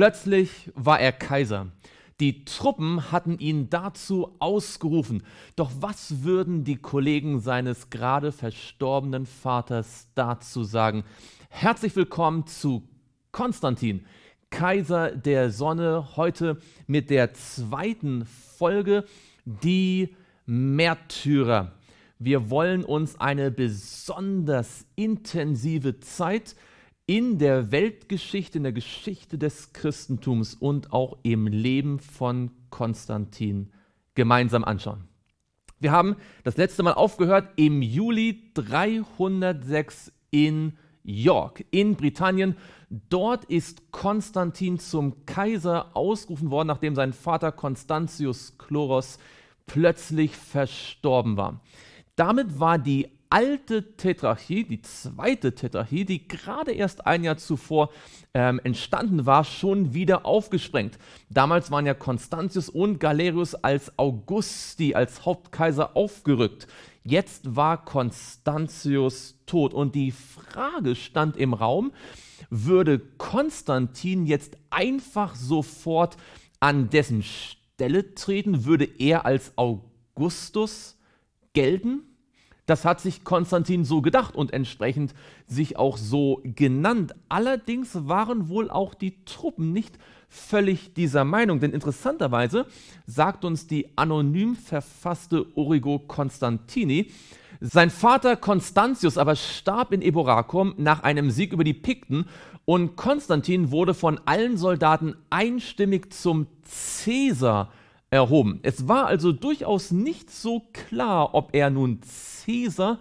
Plötzlich war er Kaiser. Die Truppen hatten ihn dazu ausgerufen. Doch was würden die Kollegen seines gerade verstorbenen Vaters dazu sagen? Herzlich willkommen zu Konstantin, Kaiser der Sonne, heute mit der zweiten Folge, die Märtyrer. Wir wollen uns eine besonders intensive Zeit in der Weltgeschichte, in der Geschichte des Christentums und auch im Leben von Konstantin gemeinsam anschauen. Wir haben das letzte Mal aufgehört im Juli 306 in York in Britannien. Dort ist Konstantin zum Kaiser ausgerufen worden, nachdem sein Vater Constantius Chloros plötzlich verstorben war. Damit war die alte Tetrarchie, die zweite Tetrarchie, die gerade erst ein Jahr zuvor ähm, entstanden war, schon wieder aufgesprengt. Damals waren ja Constantius und Galerius als Augusti, als Hauptkaiser aufgerückt. Jetzt war Constantius tot und die Frage stand im Raum, würde Konstantin jetzt einfach sofort an dessen Stelle treten? Würde er als Augustus gelten? Das hat sich Konstantin so gedacht und entsprechend sich auch so genannt. Allerdings waren wohl auch die Truppen nicht völlig dieser Meinung, denn interessanterweise sagt uns die anonym verfasste Origo Konstantini, sein Vater Konstantius aber starb in Eboracum nach einem Sieg über die Pikten und Konstantin wurde von allen Soldaten einstimmig zum Cäsar erhoben. Es war also durchaus nicht so klar, ob er nun Caesar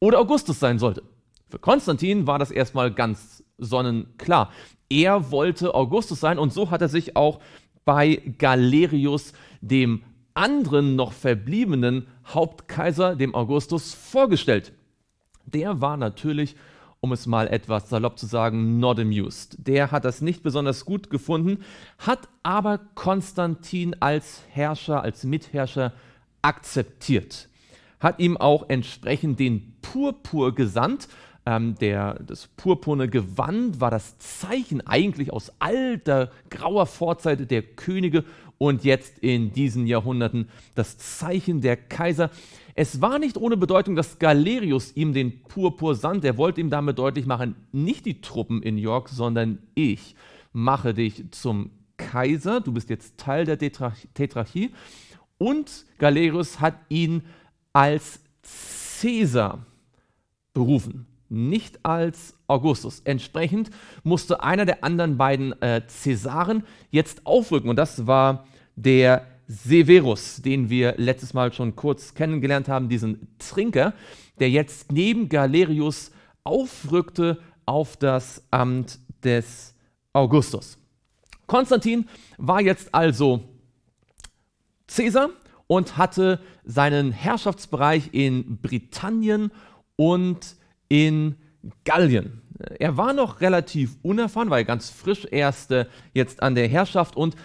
oder Augustus sein sollte. Für Konstantin war das erstmal ganz sonnenklar. Er wollte Augustus sein und so hat er sich auch bei Galerius, dem anderen noch verbliebenen Hauptkaiser, dem Augustus, vorgestellt. Der war natürlich um es mal etwas salopp zu sagen, not amused. Der hat das nicht besonders gut gefunden, hat aber Konstantin als Herrscher, als Mitherrscher akzeptiert. Hat ihm auch entsprechend den Purpur gesandt. Ähm, der, das purpurne Gewand war das Zeichen eigentlich aus alter grauer Vorzeit der Könige und jetzt in diesen Jahrhunderten das Zeichen der Kaiser. Es war nicht ohne Bedeutung, dass Galerius ihm den Purpur sandte. Er wollte ihm damit deutlich machen, nicht die Truppen in York, sondern ich mache dich zum Kaiser. Du bist jetzt Teil der Tetrarchie. Und Galerius hat ihn als Caesar berufen, nicht als Augustus. Entsprechend musste einer der anderen beiden äh, Cäsaren jetzt aufrücken. Und das war der Severus, den wir letztes Mal schon kurz kennengelernt haben, diesen Trinker, der jetzt neben Galerius aufrückte auf das Amt des Augustus. Konstantin war jetzt also Cäsar und hatte seinen Herrschaftsbereich in Britannien und in Gallien. Er war noch relativ unerfahren, weil ganz frisch erst jetzt an der Herrschaft und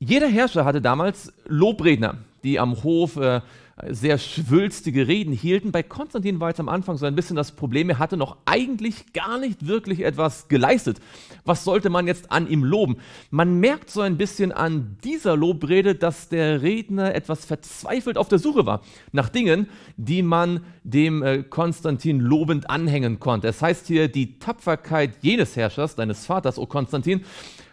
jeder Herrscher hatte damals Lobredner, die am Hof äh, sehr schwülstige Reden hielten. Bei Konstantin war jetzt am Anfang so ein bisschen das Problem, er hatte noch eigentlich gar nicht wirklich etwas geleistet. Was sollte man jetzt an ihm loben? Man merkt so ein bisschen an dieser Lobrede, dass der Redner etwas verzweifelt auf der Suche war nach Dingen, die man dem äh, Konstantin lobend anhängen konnte. Es heißt hier, die Tapferkeit jenes Herrschers, deines Vaters, o Konstantin,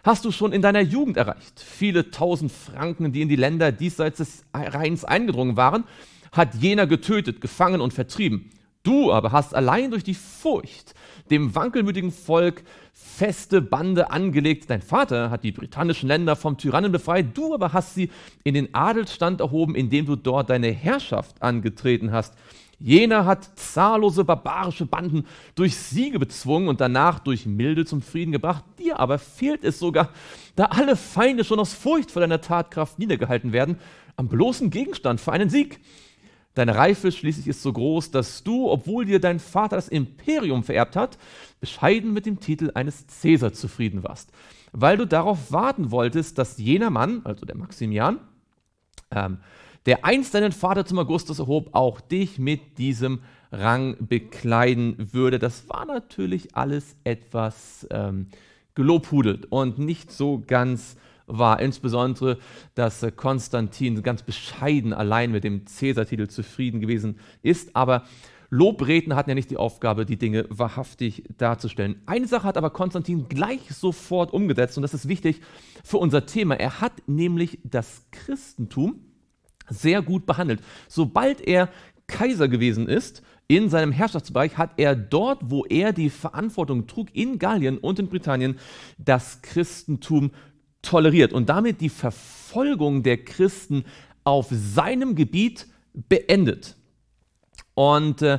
hast du schon in deiner Jugend erreicht. Viele tausend Franken, die in die Länder diesseits des Rheins eingedrungen waren, hat jener getötet, gefangen und vertrieben. Du aber hast allein durch die Furcht dem wankelmütigen Volk feste Bande angelegt. Dein Vater hat die britannischen Länder vom Tyrannen befreit, du aber hast sie in den Adelstand erhoben, indem du dort deine Herrschaft angetreten hast. Jener hat zahllose barbarische Banden durch Siege bezwungen und danach durch Milde zum Frieden gebracht. Dir aber fehlt es sogar, da alle Feinde schon aus Furcht vor deiner Tatkraft niedergehalten werden, am bloßen Gegenstand für einen Sieg. Deine Reife schließlich ist so groß, dass du, obwohl dir dein Vater das Imperium vererbt hat, bescheiden mit dem Titel eines Cäsar zufrieden warst, weil du darauf warten wolltest, dass jener Mann, also der Maximian, ähm, der einst deinen Vater zum Augustus erhob, auch dich mit diesem Rang bekleiden würde. Das war natürlich alles etwas ähm, gelobhudelt und nicht so ganz wahr. Insbesondere, dass Konstantin ganz bescheiden allein mit dem Cäsar-Titel zufrieden gewesen ist, aber Lobredner hatten ja nicht die Aufgabe, die Dinge wahrhaftig darzustellen. Eine Sache hat aber Konstantin gleich sofort umgesetzt und das ist wichtig für unser Thema. Er hat nämlich das Christentum sehr gut behandelt. Sobald er Kaiser gewesen ist, in seinem Herrschaftsbereich hat er dort, wo er die Verantwortung trug, in Gallien und in Britannien, das Christentum toleriert und damit die Verfolgung der Christen auf seinem Gebiet beendet. Und äh,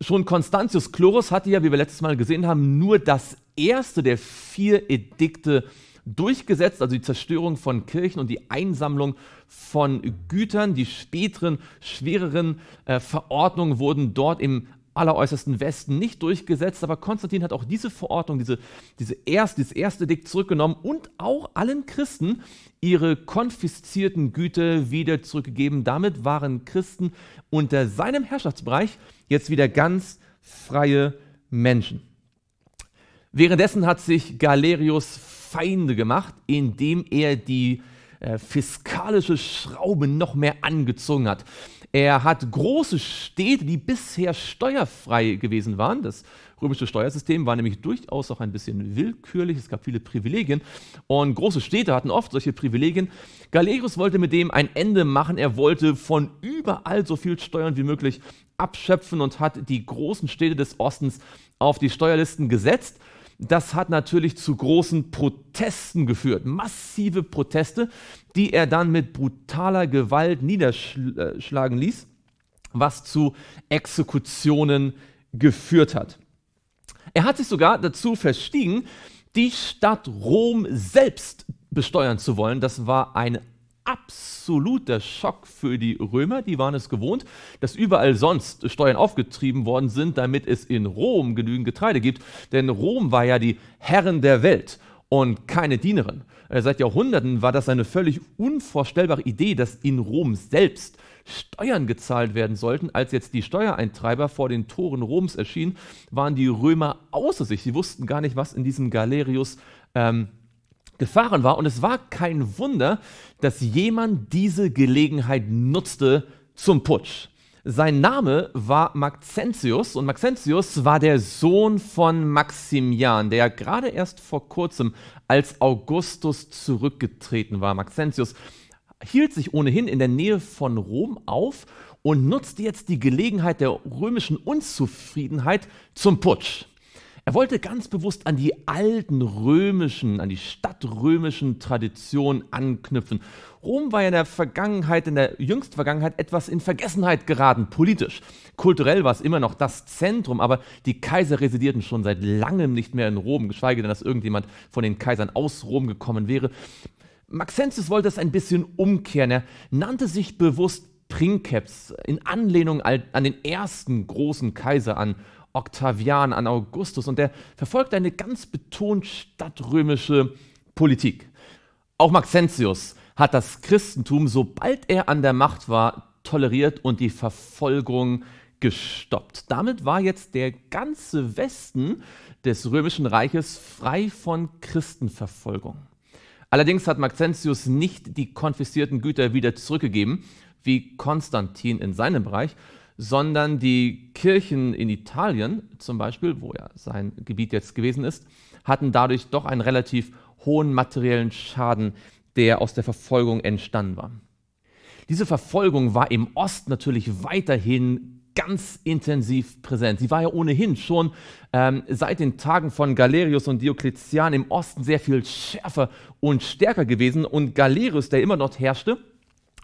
schon Konstantius Chlorus hatte ja, wie wir letztes Mal gesehen haben, nur das erste der vier Edikte äh, durchgesetzt, also die Zerstörung von Kirchen und die Einsammlung von Gütern. Die späteren, schwereren äh, Verordnungen wurden dort im alleräußersten Westen nicht durchgesetzt, aber Konstantin hat auch diese Verordnung, diese, diese erst, dieses erste Dikt zurückgenommen und auch allen Christen ihre konfiszierten Güter wieder zurückgegeben. Damit waren Christen unter seinem Herrschaftsbereich jetzt wieder ganz freie Menschen. Währenddessen hat sich Galerius Feinde gemacht, indem er die äh, fiskalische Schraube noch mehr angezogen hat. Er hat große Städte, die bisher steuerfrei gewesen waren. Das römische Steuersystem war nämlich durchaus auch ein bisschen willkürlich. Es gab viele Privilegien und große Städte hatten oft solche Privilegien. Galerius wollte mit dem ein Ende machen. Er wollte von überall so viel Steuern wie möglich abschöpfen und hat die großen Städte des Ostens auf die Steuerlisten gesetzt. Das hat natürlich zu großen Protesten geführt, massive Proteste, die er dann mit brutaler Gewalt niederschlagen ließ, was zu Exekutionen geführt hat. Er hat sich sogar dazu verstiegen, die Stadt Rom selbst besteuern zu wollen. Das war ein absoluter Schock für die Römer. Die waren es gewohnt, dass überall sonst Steuern aufgetrieben worden sind, damit es in Rom genügend Getreide gibt. Denn Rom war ja die Herren der Welt und keine Dienerin. Äh, seit Jahrhunderten war das eine völlig unvorstellbare Idee, dass in Rom selbst Steuern gezahlt werden sollten. Als jetzt die Steuereintreiber vor den Toren Roms erschienen, waren die Römer außer sich. Sie wussten gar nicht, was in diesem Galerius ähm, gefahren war. Und es war kein Wunder, dass jemand diese Gelegenheit nutzte zum Putsch. Sein Name war Maxentius und Maxentius war der Sohn von Maximian, der gerade erst vor kurzem als Augustus zurückgetreten war. Maxentius hielt sich ohnehin in der Nähe von Rom auf und nutzte jetzt die Gelegenheit der römischen Unzufriedenheit zum Putsch. Er wollte ganz bewusst an die alten römischen, an die stadtrömischen Traditionen anknüpfen. Rom war ja in der Vergangenheit, in der jüngsten Vergangenheit etwas in Vergessenheit geraten, politisch. Kulturell war es immer noch das Zentrum, aber die Kaiser residierten schon seit langem nicht mehr in Rom, geschweige denn, dass irgendjemand von den Kaisern aus Rom gekommen wäre. Maxentius wollte es ein bisschen umkehren. Er nannte sich bewusst Princeps in Anlehnung an den ersten großen Kaiser an Octavian an Augustus und der verfolgt eine ganz betont stadtrömische Politik. Auch Maxentius hat das Christentum, sobald er an der Macht war, toleriert und die Verfolgung gestoppt. Damit war jetzt der ganze Westen des römischen Reiches frei von Christenverfolgung. Allerdings hat Maxentius nicht die konfiszierten Güter wieder zurückgegeben, wie Konstantin in seinem Bereich, sondern die Kirchen in Italien zum Beispiel, wo ja sein Gebiet jetzt gewesen ist, hatten dadurch doch einen relativ hohen materiellen Schaden, der aus der Verfolgung entstanden war. Diese Verfolgung war im Ost natürlich weiterhin ganz intensiv präsent. Sie war ja ohnehin schon ähm, seit den Tagen von Galerius und Diokletian im Osten sehr viel schärfer und stärker gewesen. Und Galerius, der immer dort herrschte,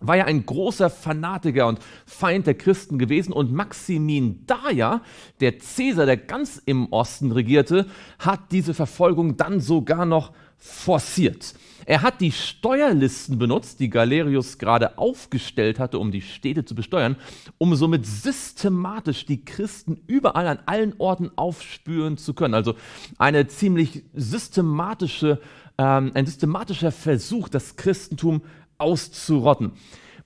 war ja ein großer Fanatiker und Feind der Christen gewesen und Maximin Daya, der Cäsar, der ganz im Osten regierte, hat diese Verfolgung dann sogar noch forciert. Er hat die Steuerlisten benutzt, die Galerius gerade aufgestellt hatte, um die Städte zu besteuern, um somit systematisch die Christen überall an allen Orten aufspüren zu können. Also eine ziemlich systematische, ähm, ein systematischer Versuch, das Christentum auszurotten.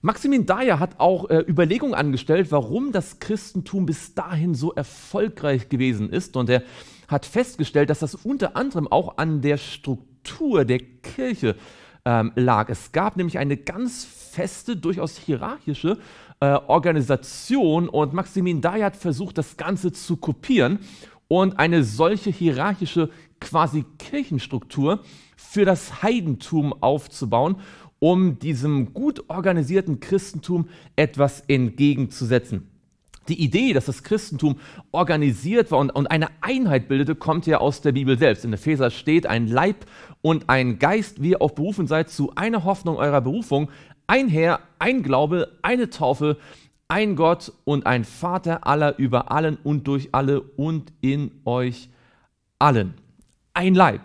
Maximin Daya hat auch äh, Überlegungen angestellt, warum das Christentum bis dahin so erfolgreich gewesen ist. Und er hat festgestellt, dass das unter anderem auch an der Struktur der Kirche ähm, lag. Es gab nämlich eine ganz feste, durchaus hierarchische äh, Organisation und Maximin Daya hat versucht, das Ganze zu kopieren und eine solche hierarchische quasi Kirchenstruktur für das Heidentum aufzubauen um diesem gut organisierten Christentum etwas entgegenzusetzen. Die Idee, dass das Christentum organisiert war und, und, eine Einheit bildete, kommt ja aus der Bibel selbst. In Epheser steht, ein Leib und ein Geist, wie ihr auch berufen seid, zu einer Hoffnung eurer Berufung, ein Herr, ein Glaube, eine Taufe, ein Gott und ein Vater aller über allen und durch alle und in euch allen. Ein Leib.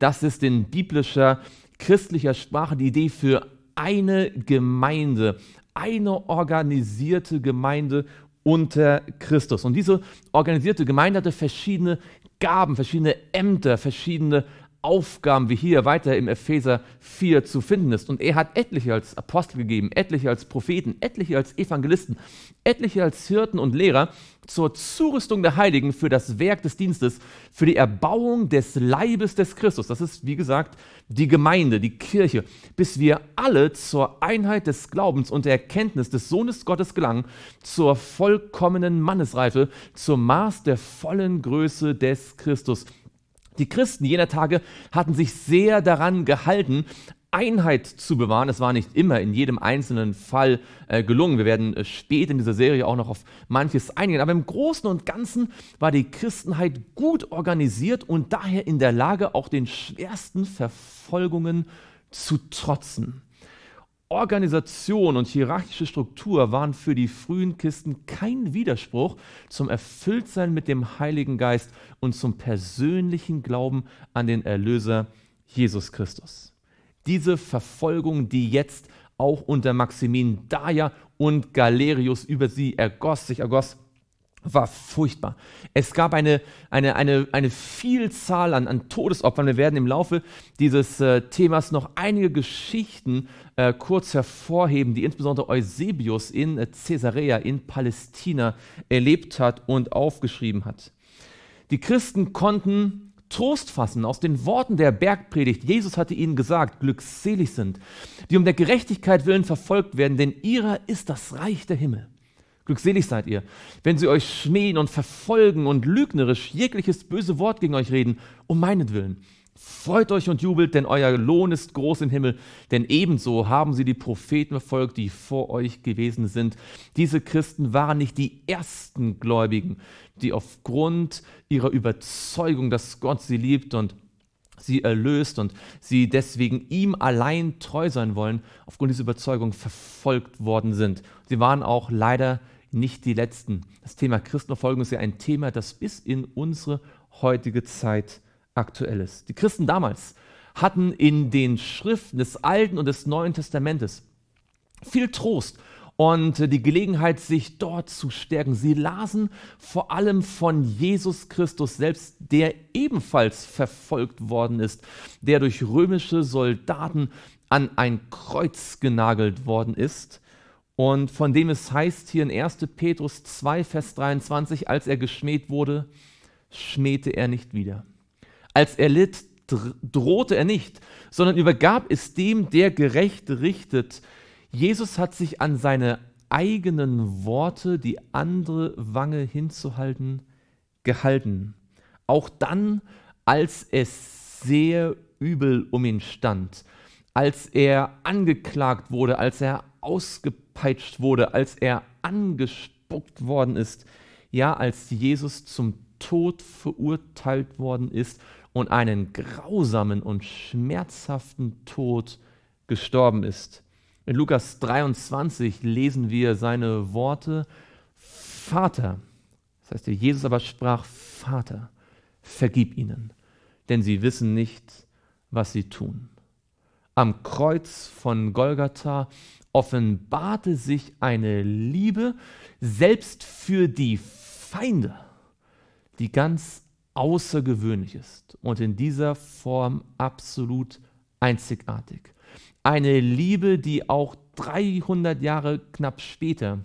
Das ist in biblischer christlicher Sprache die Idee für eine Gemeinde, eine organisierte Gemeinde unter Christus. Und diese organisierte Gemeinde hatte verschiedene Gaben, verschiedene Ämter, verschiedene Aufgaben wie hier weiter im Epheser 4 zu finden ist. Und er hat etliche als Apostel gegeben, etliche als Propheten, etliche als Evangelisten, etliche als Hirten und Lehrer zur Zurüstung der Heiligen für das Werk des Dienstes, für die Erbauung des Leibes des Christus. Das ist, wie gesagt, die Gemeinde, die Kirche, bis wir alle zur Einheit des Glaubens und der Erkenntnis des Sohnes Gottes gelangen, zur vollkommenen Mannesreife, zum Maß der vollen Größe des Christus die Christen jener Tage hatten sich sehr daran gehalten, Einheit zu bewahren. Es war nicht immer in jedem einzelnen Fall äh, gelungen. Wir werden äh, spät in dieser Serie auch noch auf manches eingehen. Aber im Großen und Ganzen war die Christenheit gut organisiert und daher in der Lage, auch den schwersten Verfolgungen zu trotzen. Organisation und hierarchische Struktur waren für die frühen Christen kein Widerspruch zum Erfülltsein mit dem Heiligen Geist und zum persönlichen Glauben an den Erlöser Jesus Christus. Diese Verfolgung, die jetzt auch unter Maximin Daya und Galerius über sie ergoss, sich ergoss, war furchtbar. Es gab eine, eine, eine, eine Vielzahl an, an Todesopfern. Wir werden im Laufe dieses äh, Themas noch einige Geschichten äh, kurz hervorheben, die insbesondere Eusebius in äh, Caesarea in Palästina erlebt hat und aufgeschrieben hat. Die Christen konnten Trost fassen aus den Worten der Bergpredigt. Jesus hatte ihnen gesagt, glückselig sind, die um der Gerechtigkeit willen verfolgt werden, denn ihrer ist das Reich der Himmel. Glückselig seid ihr, wenn sie euch schmähen und verfolgen und lügnerisch jegliches böse Wort gegen euch reden, um meinetwillen. Freut euch und jubelt, denn euer Lohn ist groß im Himmel, denn ebenso haben sie die Propheten verfolgt, die vor euch gewesen sind. Diese Christen waren nicht die ersten Gläubigen, die aufgrund ihrer Überzeugung, dass Gott sie liebt und sie erlöst und sie deswegen ihm allein treu sein wollen, aufgrund dieser Überzeugung verfolgt worden sind. Sie waren auch leider nicht die letzten. Das Thema Christenverfolgung ist ja ein Thema, das bis in unsere heutige Zeit aktuell ist. Die Christen damals hatten in den Schriften des Alten und des Neuen Testamentes viel Trost und die Gelegenheit, sich dort zu stärken. Sie lasen vor allem von Jesus Christus selbst, der ebenfalls verfolgt worden ist, der durch römische Soldaten an ein Kreuz genagelt worden ist und von dem es heißt hier in 1. Petrus 2, Vers 23, als er geschmäht wurde, schmähte er nicht wieder. Als er litt, drohte er nicht, sondern übergab es dem, der gerecht richtet. Jesus hat sich an seine eigenen Worte, die andere Wange hinzuhalten, gehalten. Auch dann, als es sehr übel um ihn stand, als er angeklagt wurde, als er ausgepackt ausgepeitscht wurde, als er angespuckt worden ist, ja, als Jesus zum Tod verurteilt worden ist und einen grausamen und schmerzhaften Tod gestorben ist. In Lukas 23 lesen wir seine Worte, Vater, das heißt, Jesus aber sprach, Vater, vergib ihnen, denn sie wissen nicht, was sie tun am Kreuz von Golgatha offenbarte sich eine Liebe selbst für die Feinde, die ganz außergewöhnlich ist und in dieser Form absolut einzigartig. Eine Liebe, die auch 300 Jahre knapp später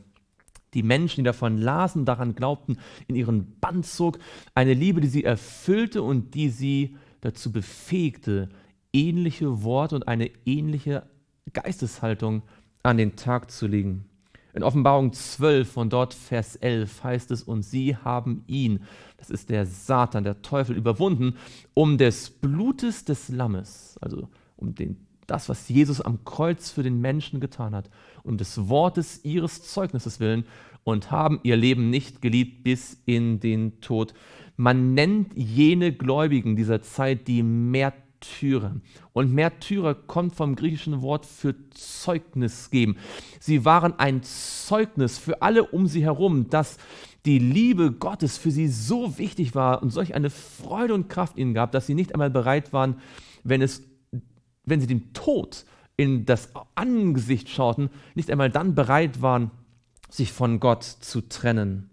die Menschen, die davon lasen, daran glaubten, in ihren Bann zog. Eine Liebe, die sie erfüllte und die sie dazu befähigte, ähnliche Worte und eine ähnliche Geisteshaltung an den Tag zu legen. In Offenbarung 12 von dort Vers 11 heißt es, und sie haben ihn, das ist der Satan, der Teufel, überwunden, um des Blutes des Lammes, also um den, das, was Jesus am Kreuz für den Menschen getan hat, um des Wortes ihres Zeugnisses willen und haben ihr Leben nicht geliebt bis in den Tod. Man nennt jene Gläubigen dieser Zeit die Märtyrer. Märtyrer. Und Märtyrer kommt vom griechischen Wort für Zeugnis geben. Sie waren ein Zeugnis für alle um sie herum, dass die Liebe Gottes für sie so wichtig war und solch eine Freude und Kraft ihnen gab, dass sie nicht einmal bereit waren, wenn, es, wenn sie dem Tod in das Angesicht schauten, nicht einmal dann bereit waren, sich von Gott zu trennen.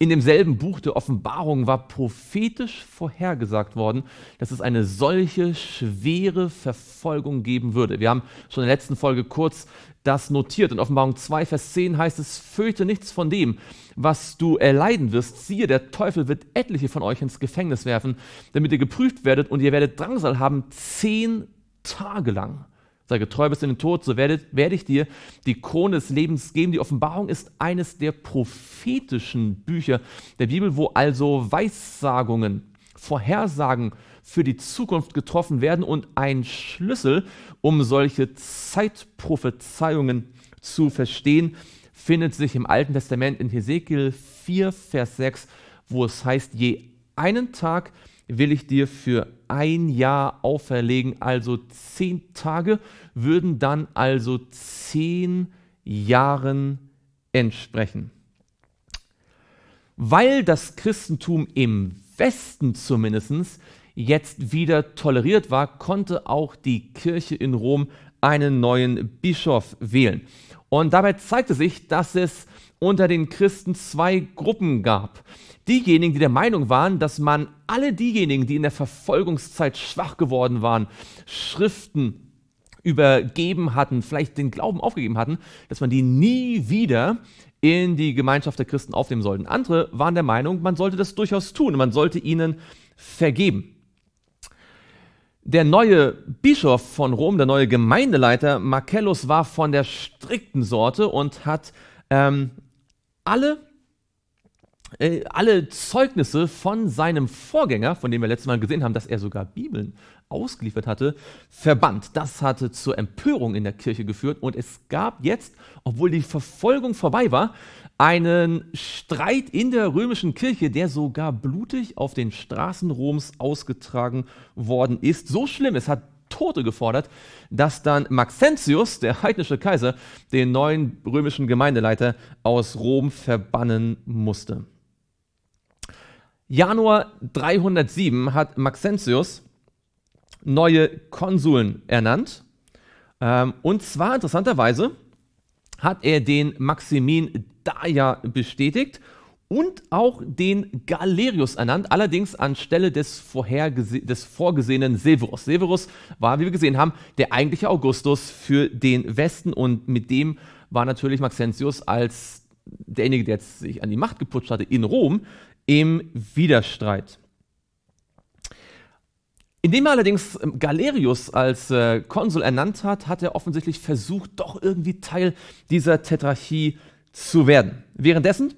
In demselben Buch der Offenbarung war prophetisch vorhergesagt worden, dass es eine solche schwere Verfolgung geben würde. Wir haben schon in der letzten Folge kurz das notiert. In Offenbarung 2, Vers 10 heißt es, fürchte nichts von dem, was du erleiden wirst. Siehe, der Teufel wird etliche von euch ins Gefängnis werfen, damit ihr geprüft werdet und ihr werdet Drangsal haben zehn Tage lang. Sei getreu bis in den Tod, so werde, werde ich dir die Krone des Lebens geben. Die Offenbarung ist eines der prophetischen Bücher der Bibel, wo also Weissagungen, Vorhersagen für die Zukunft getroffen werden und ein Schlüssel, um solche Zeitprophezeiungen zu verstehen, findet sich im Alten Testament in Hesekiel 4, Vers 6, wo es heißt, je einen Tag will ich dir für ein Jahr auferlegen, also zehn Tage würden dann also zehn Jahren entsprechen. Weil das Christentum im Westen zumindest jetzt wieder toleriert war, konnte auch die Kirche in Rom einen neuen Bischof wählen. Und dabei zeigte sich, dass es unter den Christen zwei Gruppen gab. Diejenigen, die der Meinung waren, dass man alle diejenigen, die in der Verfolgungszeit schwach geworden waren, Schriften übergeben hatten, vielleicht den Glauben aufgegeben hatten, dass man die nie wieder in die Gemeinschaft der Christen aufnehmen sollte. Andere waren der Meinung, man sollte das durchaus tun, man sollte ihnen vergeben. Der neue Bischof von Rom, der neue Gemeindeleiter Marcellus, war von der strikten Sorte und hat ähm, alle, äh, alle Zeugnisse von seinem Vorgänger, von dem wir letztes Mal gesehen haben, dass er sogar Bibeln ausgeliefert hatte, verbannt. Das hatte zur Empörung in der Kirche geführt und es gab jetzt, obwohl die Verfolgung vorbei war, einen Streit in der römischen Kirche, der sogar blutig auf den Straßen Roms ausgetragen worden ist. So schlimm, es hat Tote gefordert, dass dann Maxentius, der heidnische Kaiser, den neuen römischen Gemeindeleiter aus Rom verbannen musste. Januar 307 hat Maxentius neue Konsuln ernannt. Ähm, und zwar interessanterweise hat er den Maximin Daya bestätigt und auch den Galerius ernannt, allerdings anstelle des, des vorgesehenen Severus. Severus war, wie wir gesehen haben, der eigentliche Augustus für den Westen und mit dem war natürlich Maxentius als derjenige, der sich an die Macht geputscht hatte in Rom, im Widerstreit. Indem er allerdings ähm, Galerius als äh, Konsul ernannt hat, hat er offensichtlich versucht, doch irgendwie Teil dieser Tetrarchie zu werden. Währenddessen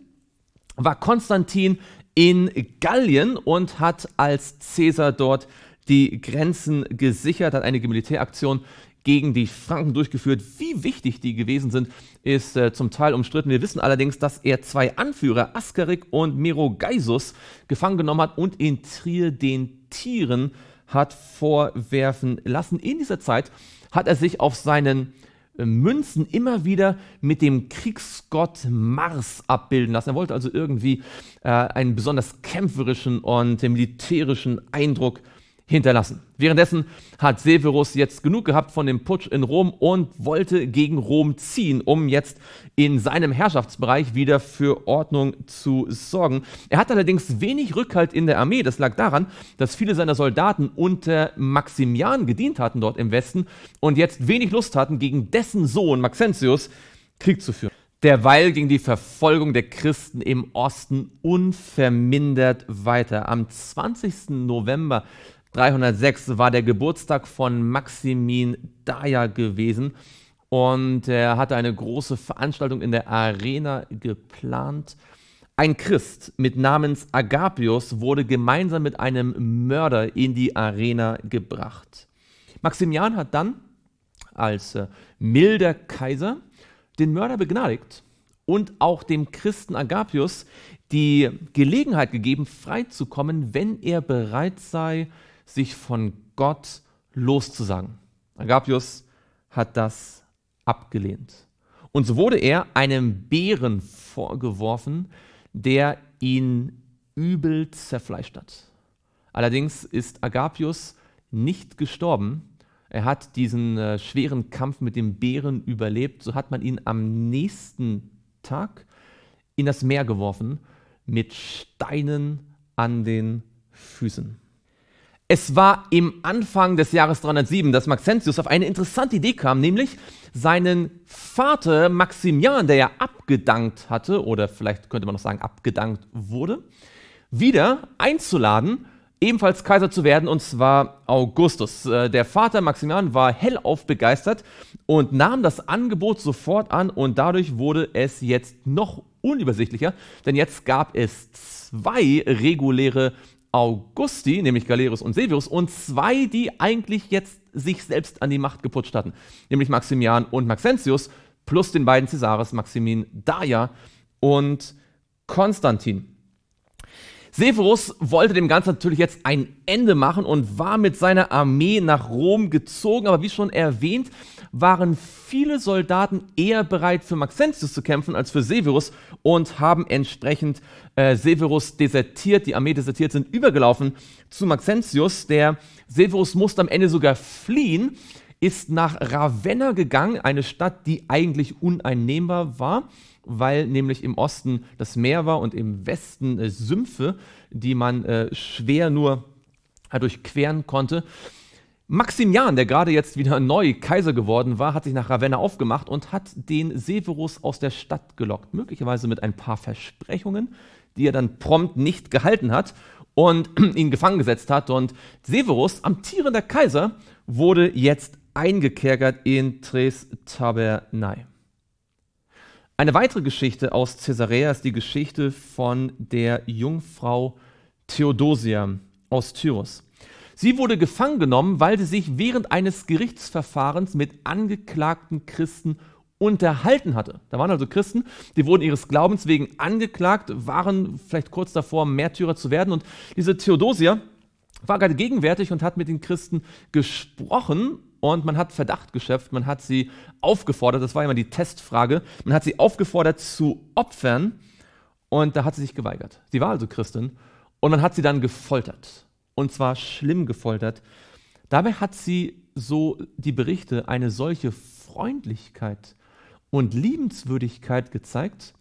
war Konstantin in Gallien und hat als Cäsar dort die Grenzen gesichert, hat einige Militäraktionen gegen die Franken durchgeführt. Wie wichtig die gewesen sind, ist äh, zum Teil umstritten. Wir wissen allerdings, dass er zwei Anführer, Askerik und Merogaisus, gefangen genommen hat und in Trier den Tieren hat vorwerfen lassen. In dieser Zeit hat er sich auf seinen Münzen immer wieder mit dem Kriegsgott Mars abbilden lassen. Er wollte also irgendwie äh, einen besonders kämpferischen und militärischen Eindruck äh, hinterlassen. Währenddessen hat Severus jetzt genug gehabt von dem Putsch in Rom und wollte gegen Rom ziehen, um jetzt in seinem Herrschaftsbereich wieder für Ordnung zu sorgen. Er hat allerdings wenig Rückhalt in der Armee. Das lag daran, dass viele seiner Soldaten unter Maximian gedient hatten dort im Westen und jetzt wenig Lust hatten, gegen dessen Sohn Maxentius Krieg zu führen. Derweil ging die Verfolgung der Christen im Osten unvermindert weiter. Am 20. November 306 war der Geburtstag von Maximin Daya gewesen und er hatte eine große Veranstaltung in der Arena geplant. Ein Christ mit Namens Agapius wurde gemeinsam mit einem Mörder in die Arena gebracht. Maximian hat dann als äh, milder Kaiser den Mörder begnadigt und auch dem Christen Agapius die Gelegenheit gegeben, freizukommen, wenn er bereit sei, sich von Gott loszusagen. Agapius hat das abgelehnt. Und so wurde er einem Bären vorgeworfen, der ihn übel zerfleischt hat. Allerdings ist Agapius nicht gestorben. Er hat diesen äh, schweren Kampf mit dem Bären überlebt. So hat man ihn am nächsten Tag in das Meer geworfen mit Steinen an den Füßen. Es war im Anfang des Jahres 307, dass Maxentius auf eine interessante Idee kam, nämlich seinen Vater Maximian, der ja abgedankt hatte, oder vielleicht könnte man noch sagen, abgedankt wurde, wieder einzuladen, ebenfalls Kaiser zu werden, und zwar Augustus. Äh, der Vater Maximian war hellauf begeistert und nahm das Angebot sofort an, und dadurch wurde es jetzt noch unübersichtlicher, denn jetzt gab es zwei reguläre Augusti, nämlich Galerius und Severus, und zwei, die eigentlich jetzt sich selbst an die Macht geputscht hatten, nämlich Maximian und Maxentius, plus den beiden Caesares, Maximin Daya und Konstantin. Severus wollte dem Ganzen natürlich jetzt ein Ende machen und war mit seiner Armee nach Rom gezogen, aber wie schon erwähnt, waren viele Soldaten eher bereit für Maxentius zu kämpfen als für Severus und haben entsprechend äh, Severus desertiert, die Armee desertiert, sind übergelaufen zu Maxentius. Der Severus musste am Ende sogar fliehen, ist nach Ravenna gegangen, eine Stadt, die eigentlich uneinnehmbar war, weil nämlich im Osten das Meer war und im Westen äh, Sümpfe, die man äh, schwer nur äh, durchqueren konnte. Maximian, der gerade jetzt wieder neu Kaiser geworden war, hat sich nach Ravenna aufgemacht und hat den Severus aus der Stadt gelockt, möglicherweise mit ein paar Versprechungen, die er dann prompt nicht gehalten hat und ihn gefangen gesetzt hat. Und Severus, amtierender Kaiser, wurde jetzt eingekerkert in Tres Tabernai. Eine weitere Geschichte aus Caesarea ist die Geschichte von der Jungfrau Theodosia aus Tyrus. Sie wurde gefangen genommen, weil sie sich während eines Gerichtsverfahrens mit angeklagten Christen unterhalten hatte. Da waren also Christen, die wurden ihres Glaubens wegen angeklagt, waren vielleicht kurz davor, Märtyrer zu werden. Und diese Theodosia war gerade gegenwärtig und hat mit den Christen gesprochen und man hat Verdacht geschöpft, man hat sie aufgefordert, das war immer die Testfrage, man hat sie aufgefordert zu opfern und da hat sie sich geweigert. Sie war also Christin und man hat sie dann gefoltert und zwar schlimm gefoltert. Dabei hat sie, so die Berichte, eine solche Freundlichkeit und Liebenswürdigkeit gezeigt,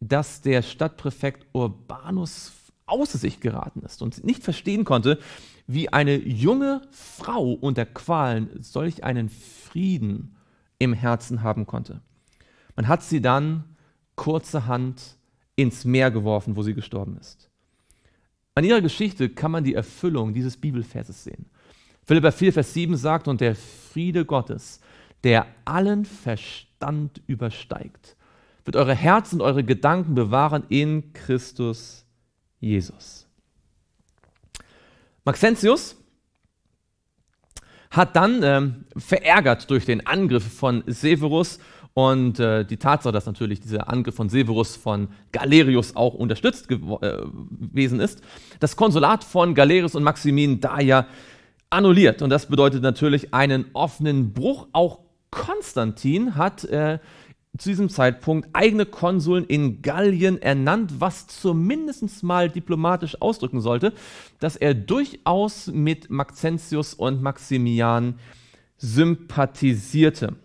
dass der Stadtpräfekt Urbanus außer sich geraten ist und nicht verstehen konnte, wie eine junge Frau unter Qualen solch einen Frieden im Herzen haben konnte. Man hat sie dann kurzerhand ins Meer geworfen, wo sie gestorben ist. An ihrer Geschichte kann man die Erfüllung dieses Bibelverses sehen. Philippa 4, Vers 7 sagt, und der Friede Gottes, der allen Verständnis, Verstand übersteigt, wird eure Herzen und eure Gedanken bewahren in Christus Jesus. Maxentius hat dann ähm, verärgert durch den Angriff von Severus und äh, die Tatsache, dass natürlich dieser Angriff von Severus von Galerius auch unterstützt gew äh, gewesen ist, das Konsulat von Galerius und Maximin da ja annulliert. Und das bedeutet natürlich einen offenen Bruch, auch Konstantin hat äh, zu diesem Zeitpunkt eigene Konsuln in Gallien ernannt, was zumindest mal diplomatisch ausdrücken sollte, dass er durchaus mit Maxentius und Maximian sympathisierte.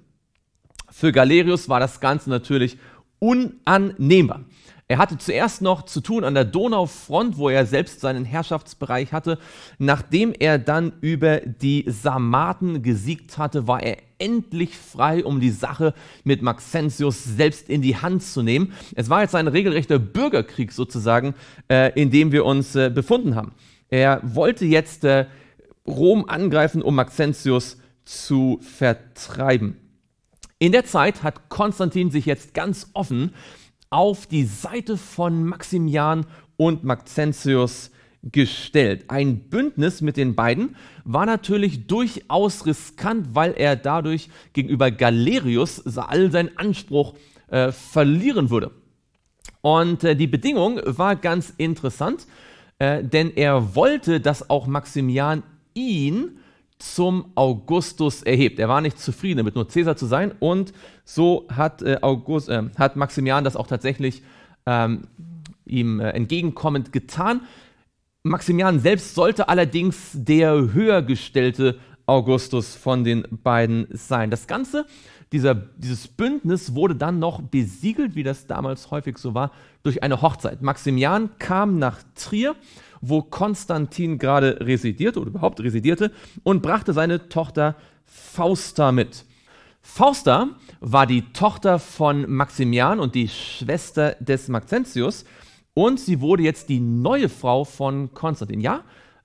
Für Galerius war das Ganze natürlich unannehmbar. Er hatte zuerst noch zu tun an der Donaufront, wo er selbst seinen Herrschaftsbereich hatte. Nachdem er dann über die Sarmaten gesiegt hatte, war er endlich frei, um die Sache mit Maxentius selbst in die Hand zu nehmen. Es war jetzt ein regelrechter Bürgerkrieg sozusagen, äh, in dem wir uns äh, befunden haben. Er wollte jetzt äh, Rom angreifen, um Maxentius zu vertreiben. In der Zeit hat Konstantin sich jetzt ganz offen auf die Seite von Maximian und Maxentius gestellt. Ein Bündnis mit den beiden war natürlich durchaus riskant, weil er dadurch gegenüber Galerius all seinen Anspruch äh, verlieren würde. Und äh, die Bedingung war ganz interessant, äh, denn er wollte, dass auch Maximian ihn zum Augustus erhebt. Er war nicht zufrieden damit, nur Cäsar zu sein. Und so hat, äh, August, äh, hat Maximian das auch tatsächlich ähm, ihm äh, entgegenkommend getan. Maximian selbst sollte allerdings der höher gestellte Augustus von den beiden sein. Das Ganze, dieser, dieses Bündnis wurde dann noch besiegelt, wie das damals häufig so war, durch eine Hochzeit. Maximian kam nach Trier wo Konstantin gerade residierte oder überhaupt residierte, und brachte seine Tochter Fausta mit. Fausta war die Tochter von Maximian und die Schwester des Maxentius und sie wurde jetzt die neue Frau von Konstantin. Ja,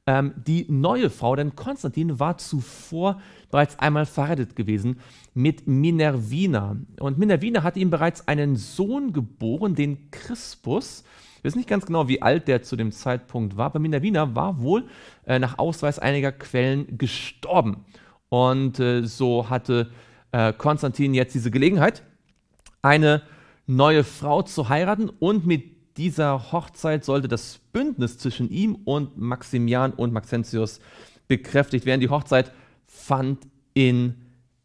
ähm, die neue Frau, denn Konstantin war zuvor bereits einmal verheiratet gewesen mit Minervina. Und Minervina hatte ihm bereits einen Sohn geboren, den Crispus. Ich weiß nicht ganz genau, wie alt der zu dem Zeitpunkt war. Aber Minabina war wohl äh, nach Ausweis einiger Quellen gestorben. Und äh, so hatte äh, Konstantin jetzt diese Gelegenheit, eine neue Frau zu heiraten. Und mit dieser Hochzeit sollte das Bündnis zwischen ihm und Maximian und Maxentius bekräftigt werden. Die Hochzeit fand in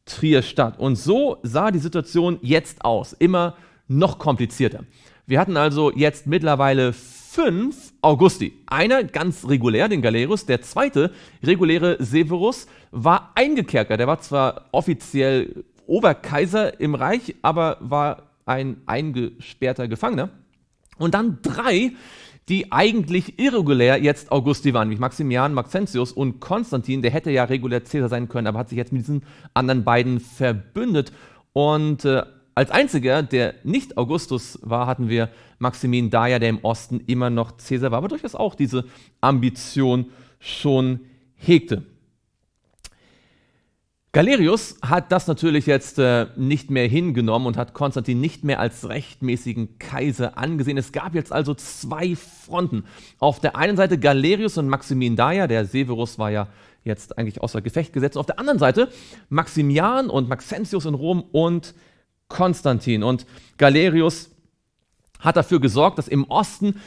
Trier statt. Und so sah die Situation jetzt aus. Immer noch komplizierter. Wir hatten also jetzt mittlerweile fünf Augusti. Einer ganz regulär, den Galerius. Der zweite reguläre Severus war eingekerkert. Der war zwar offiziell Oberkaiser im Reich, aber war ein eingesperrter Gefangener. Und dann drei, die eigentlich irregulär jetzt Augusti waren, wie Maximian, Maxentius und Konstantin. Der hätte ja regulär Cäsar sein können, aber hat sich jetzt mit diesen anderen beiden verbündet. Und äh, als einziger, der nicht Augustus war, hatten wir Maximin Daya, der im Osten immer noch Cäsar war, aber durchaus auch diese Ambition schon hegte. Galerius hat das natürlich jetzt äh, nicht mehr hingenommen und hat Konstantin nicht mehr als rechtmäßigen Kaiser angesehen. Es gab jetzt also zwei Fronten. Auf der einen Seite Galerius und Maximin Daya, der Severus war ja jetzt eigentlich außer Gefecht gesetzt. Und auf der anderen Seite Maximian und Maxentius in Rom und Konstantin. Und Galerius hat dafür gesorgt, dass im Osten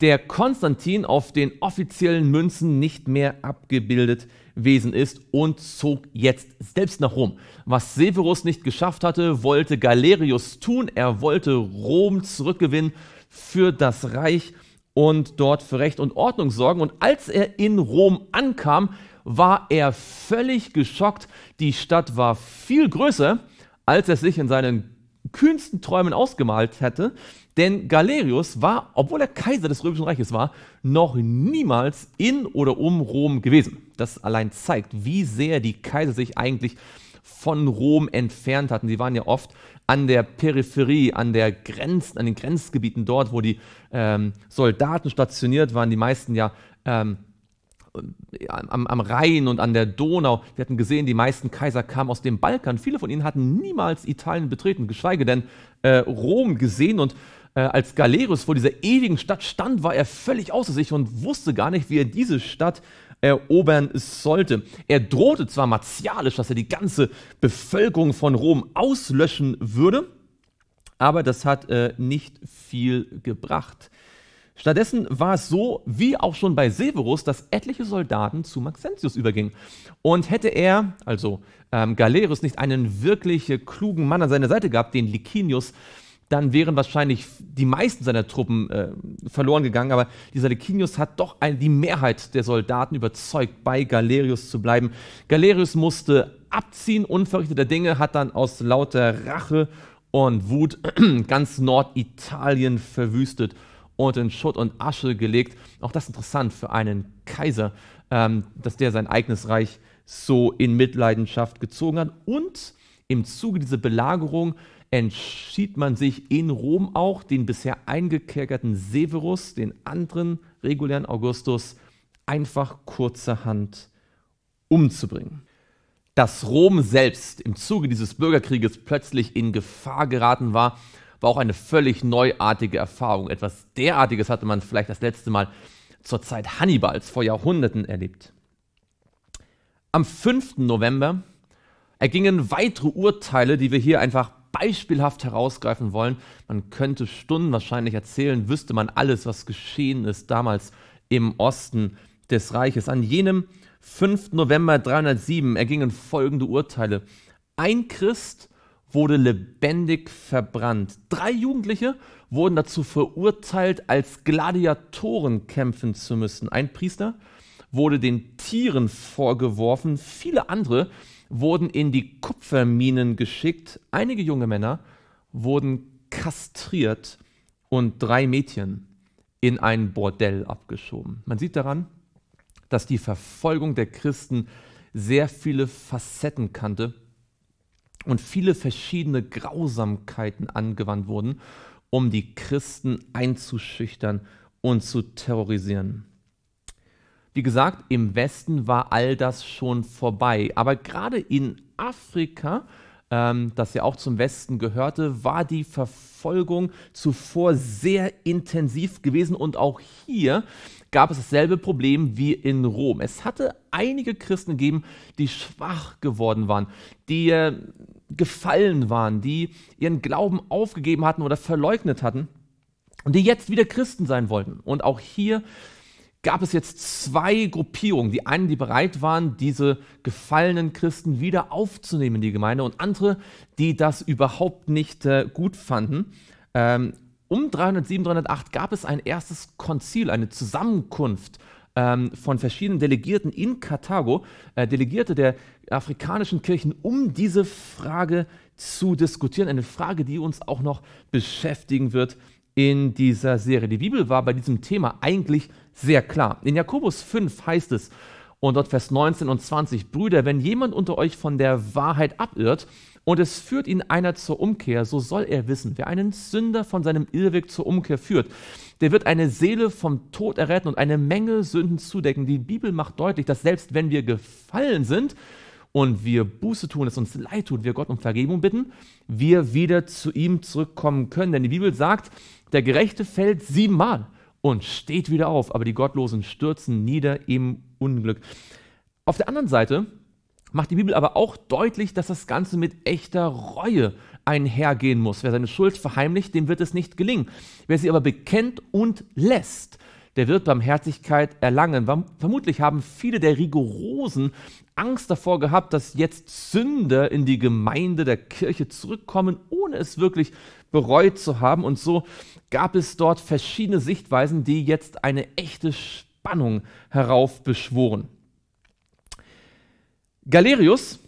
der Konstantin auf den offiziellen Münzen nicht mehr abgebildet gewesen ist und zog jetzt selbst nach Rom. Was Severus nicht geschafft hatte, wollte Galerius tun. Er wollte Rom zurückgewinnen für das Reich und dort für Recht und Ordnung sorgen. Und als er in Rom ankam, war er völlig geschockt. Die Stadt war viel größer als er sich in seinen kühnsten Träumen ausgemalt hätte, denn Galerius war, obwohl er Kaiser des Römischen Reiches war, noch niemals in oder um Rom gewesen. Das allein zeigt, wie sehr die Kaiser sich eigentlich von Rom entfernt hatten. Sie waren ja oft an der Peripherie, an der Grenzen, an den Grenzgebieten dort, wo die ähm, Soldaten stationiert waren, die meisten ja ähm, am, am, Rhein und an der Donau. Wir hatten gesehen, die meisten Kaiser kamen aus dem Balkan. Viele von ihnen hatten niemals Italien betreten, geschweige denn äh, Rom gesehen. Und äh, als Galerius vor dieser ewigen Stadt stand, war er völlig außer sich und wusste gar nicht, wie er diese Stadt erobern sollte. Er drohte zwar martialisch, dass er die ganze Bevölkerung von Rom auslöschen würde, aber das hat äh, nicht viel gebracht. Stattdessen war es so, wie auch schon bei Severus, dass etliche Soldaten zu Maxentius übergingen. Und hätte er, also ähm, Galerus, nicht einen wirklich klugen Mann an seiner Seite gehabt, den Licinius, dann wären wahrscheinlich die meisten seiner Truppen äh, verloren gegangen. Aber dieser Licinius hat doch ein, die Mehrheit der Soldaten überzeugt, bei Galerius zu bleiben. Galerius musste abziehen, unverrichteter Dinge, hat dann aus lauter Rache und Wut ganz Norditalien verwüstet und in Schutt und Asche gelegt. Auch das interessant für einen Kaiser, ähm, dass der sein eigenes Reich so in Mitleidenschaft gezogen hat. Und im Zuge dieser Belagerung entschied man sich in Rom auch, den bisher eingekerkerten Severus, den anderen regulären Augustus, einfach kurzerhand umzubringen. Dass Rom selbst im Zuge dieses Bürgerkrieges plötzlich in Gefahr geraten war, war auch eine völlig neuartige Erfahrung. Etwas derartiges hatte man vielleicht das letzte Mal zur Zeit Hannibals vor Jahrhunderten erlebt. Am 5. November ergingen weitere Urteile, die wir hier einfach beispielhaft herausgreifen wollen. Man könnte Stunden wahrscheinlich erzählen, wüsste man alles, was geschehen ist damals im Osten des Reiches. An jenem 5. November 307 ergingen folgende Urteile. Ein Christ wurde lebendig verbrannt. Drei Jugendliche wurden dazu verurteilt, als Gladiatoren kämpfen zu müssen. Ein Priester wurde den Tieren vorgeworfen, viele andere wurden in die Kupferminen geschickt, einige junge Männer wurden kastriert und drei Mädchen in ein Bordell abgeschoben. Man sieht daran, dass die Verfolgung der Christen sehr viele Facetten kannte und viele verschiedene Grausamkeiten angewandt wurden, um die Christen einzuschüchtern und zu terrorisieren. Wie gesagt, im Westen war all das schon vorbei, aber gerade in Afrika, ähm, das ja auch zum Westen gehörte, war die Verfolgung zuvor sehr intensiv gewesen und auch hier gab es dasselbe Problem wie in Rom. Es hatte einige Christen gegeben, die schwach geworden waren, die äh, gefallen waren, die ihren Glauben aufgegeben hatten oder verleugnet hatten und die jetzt wieder Christen sein wollten. Und auch hier gab es jetzt zwei Gruppierungen. Die einen, die bereit waren, diese gefallenen Christen wieder aufzunehmen in die Gemeinde und andere, die das überhaupt nicht äh, gut fanden. Ähm, um 307, 308 gab es ein erstes Konzil, eine Zusammenkunft ähm, von verschiedenen Delegierten in Karthago, äh, Delegierte der afrikanischen Kirchen, um diese Frage zu diskutieren. Eine Frage, die uns auch noch beschäftigen wird in dieser Serie. Die Bibel war bei diesem Thema eigentlich sehr klar. In Jakobus 5 heißt es, und dort Vers 19 und 20, Brüder, wenn jemand unter euch von der Wahrheit abirrt und es führt ihn einer zur Umkehr, so soll er wissen. Wer einen Sünder von seinem Irrweg zur Umkehr führt, der wird eine Seele vom Tod erretten und eine Menge Sünden zudecken. Die Bibel macht deutlich, dass selbst wenn wir gefallen sind und wir Buße tun, es uns leid tut, wir Gott um Vergebung bitten, wir wieder zu ihm zurückkommen können. Denn die Bibel sagt, der Gerechte fällt siebenmal und steht wieder auf, aber die Gottlosen stürzen nieder im Unglück. Auf der anderen Seite macht die Bibel aber auch deutlich, dass das Ganze mit echter Reue einhergehen muss. Wer seine Schuld verheimlicht, dem wird es nicht gelingen. Wer sie aber bekennt und lässt, der wird Barmherzigkeit erlangen. Vermutlich haben viele der Rigorosen Angst davor gehabt, dass jetzt Sünder in die Gemeinde der Kirche zurückkommen, ohne es wirklich bereut zu haben. Und so gab es dort verschiedene Sichtweisen, die jetzt eine echte Spannung heraufbeschworen. Galerius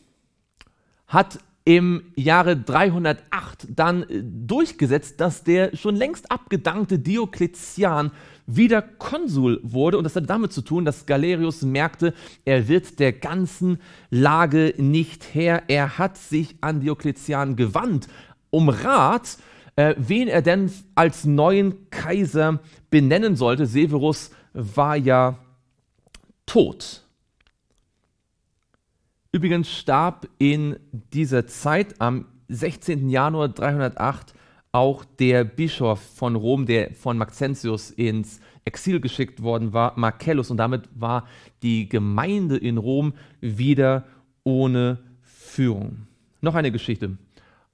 hat im Jahre 308 dann äh, durchgesetzt, dass der schon längst abgedankte Diokletian wieder Konsul wurde. Und das hatte damit zu tun, dass Galerius merkte, er wird der ganzen Lage nicht her. Er hat sich an Diokletian gewandt um Rat, äh, wen er denn als neuen Kaiser benennen sollte. Severus war ja tot. Übrigens starb in dieser Zeit am 16. Januar 308 auch der Bischof von Rom, der von Maxentius ins Exil geschickt worden war, Marcellus. Und damit war die Gemeinde in Rom wieder ohne Führung. Noch eine Geschichte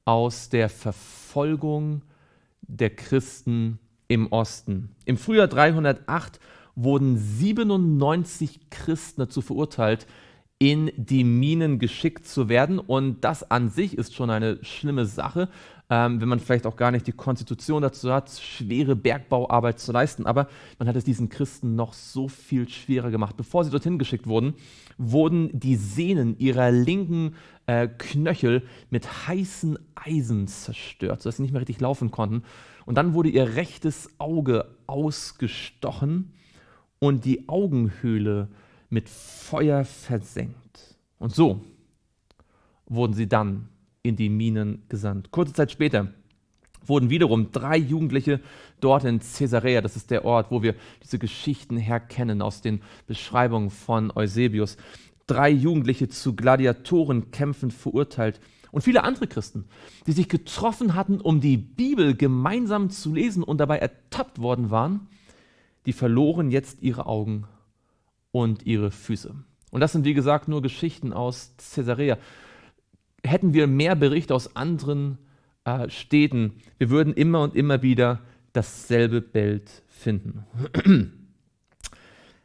aus der Verfolgung der Christen im Osten. Im Frühjahr 308 wurden 97 Christen dazu verurteilt, in die Minen geschickt zu werden. Und das an sich ist schon eine schlimme Sache, ähm, wenn man vielleicht auch gar nicht die Konstitution dazu hat, schwere Bergbauarbeit zu leisten. Aber man hat es diesen Christen noch so viel schwerer gemacht. Bevor sie dorthin geschickt wurden, wurden die Sehnen ihrer linken äh, Knöchel mit heißen Eisen zerstört, sodass sie nicht mehr richtig laufen konnten. Und dann wurde ihr rechtes Auge ausgestochen und die Augenhöhle mit Feuer versenkt. Und so wurden sie dann in die Minen gesandt. Kurze Zeit später wurden wiederum drei Jugendliche dort in Caesarea, das ist der Ort, wo wir diese Geschichten herkennen aus den Beschreibungen von Eusebius, drei Jugendliche zu Gladiatorenkämpfen verurteilt und viele andere Christen, die sich getroffen hatten, um die Bibel gemeinsam zu lesen und dabei ertappt worden waren, die verloren jetzt ihre Augen und ihre Füße. Und das sind, wie gesagt, nur Geschichten aus Caesarea. Hätten wir mehr Berichte aus anderen äh, Städten, wir würden immer und immer wieder dasselbe Bild finden.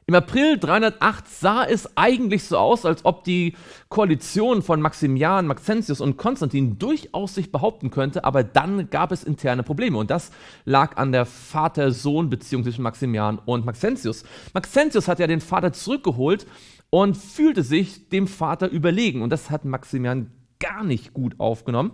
Im April 308 sah es eigentlich so aus, als ob die Koalition von Maximian, Maxentius und Konstantin durchaus sich behaupten könnte, aber dann gab es interne Probleme und das lag an der Vater-Sohn-Beziehung zwischen Maximian und Maxentius. Maxentius hat ja den Vater zurückgeholt und fühlte sich dem Vater überlegen und das hat Maximian gar nicht gut aufgenommen.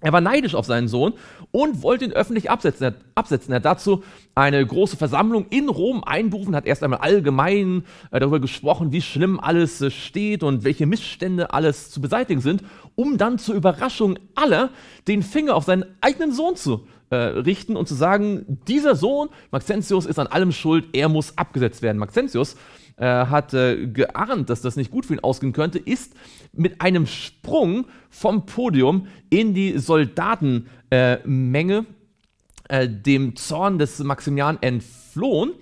Er war neidisch auf seinen Sohn und wollte ihn öffentlich absetzen. Er hat dazu eine große Versammlung in Rom einberufen, hat erst einmal allgemein äh, darüber gesprochen, wie schlimm alles äh, steht und welche Missstände alles zu beseitigen sind, um dann zur Überraschung aller den Finger auf seinen eigenen Sohn zu äh, richten und zu sagen, dieser Sohn, Maxentius, ist an allem schuld, er muss abgesetzt werden. Maxentius äh, hat äh, geahnt, dass das nicht gut für ihn ausgehen könnte, ist mit einem Sprung vom Podium in die Soldatenmenge äh, dem Zorn des Maximian entflohen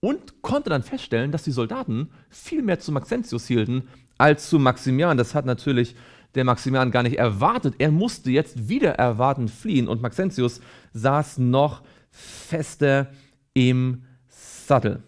und konnte dann feststellen, dass die Soldaten viel mehr zu Maxentius hielten als zu Maximian. Das hat natürlich der Maximian gar nicht erwartet. Er musste jetzt wieder erwarten fliehen und Maxentius saß noch fester im Sattel.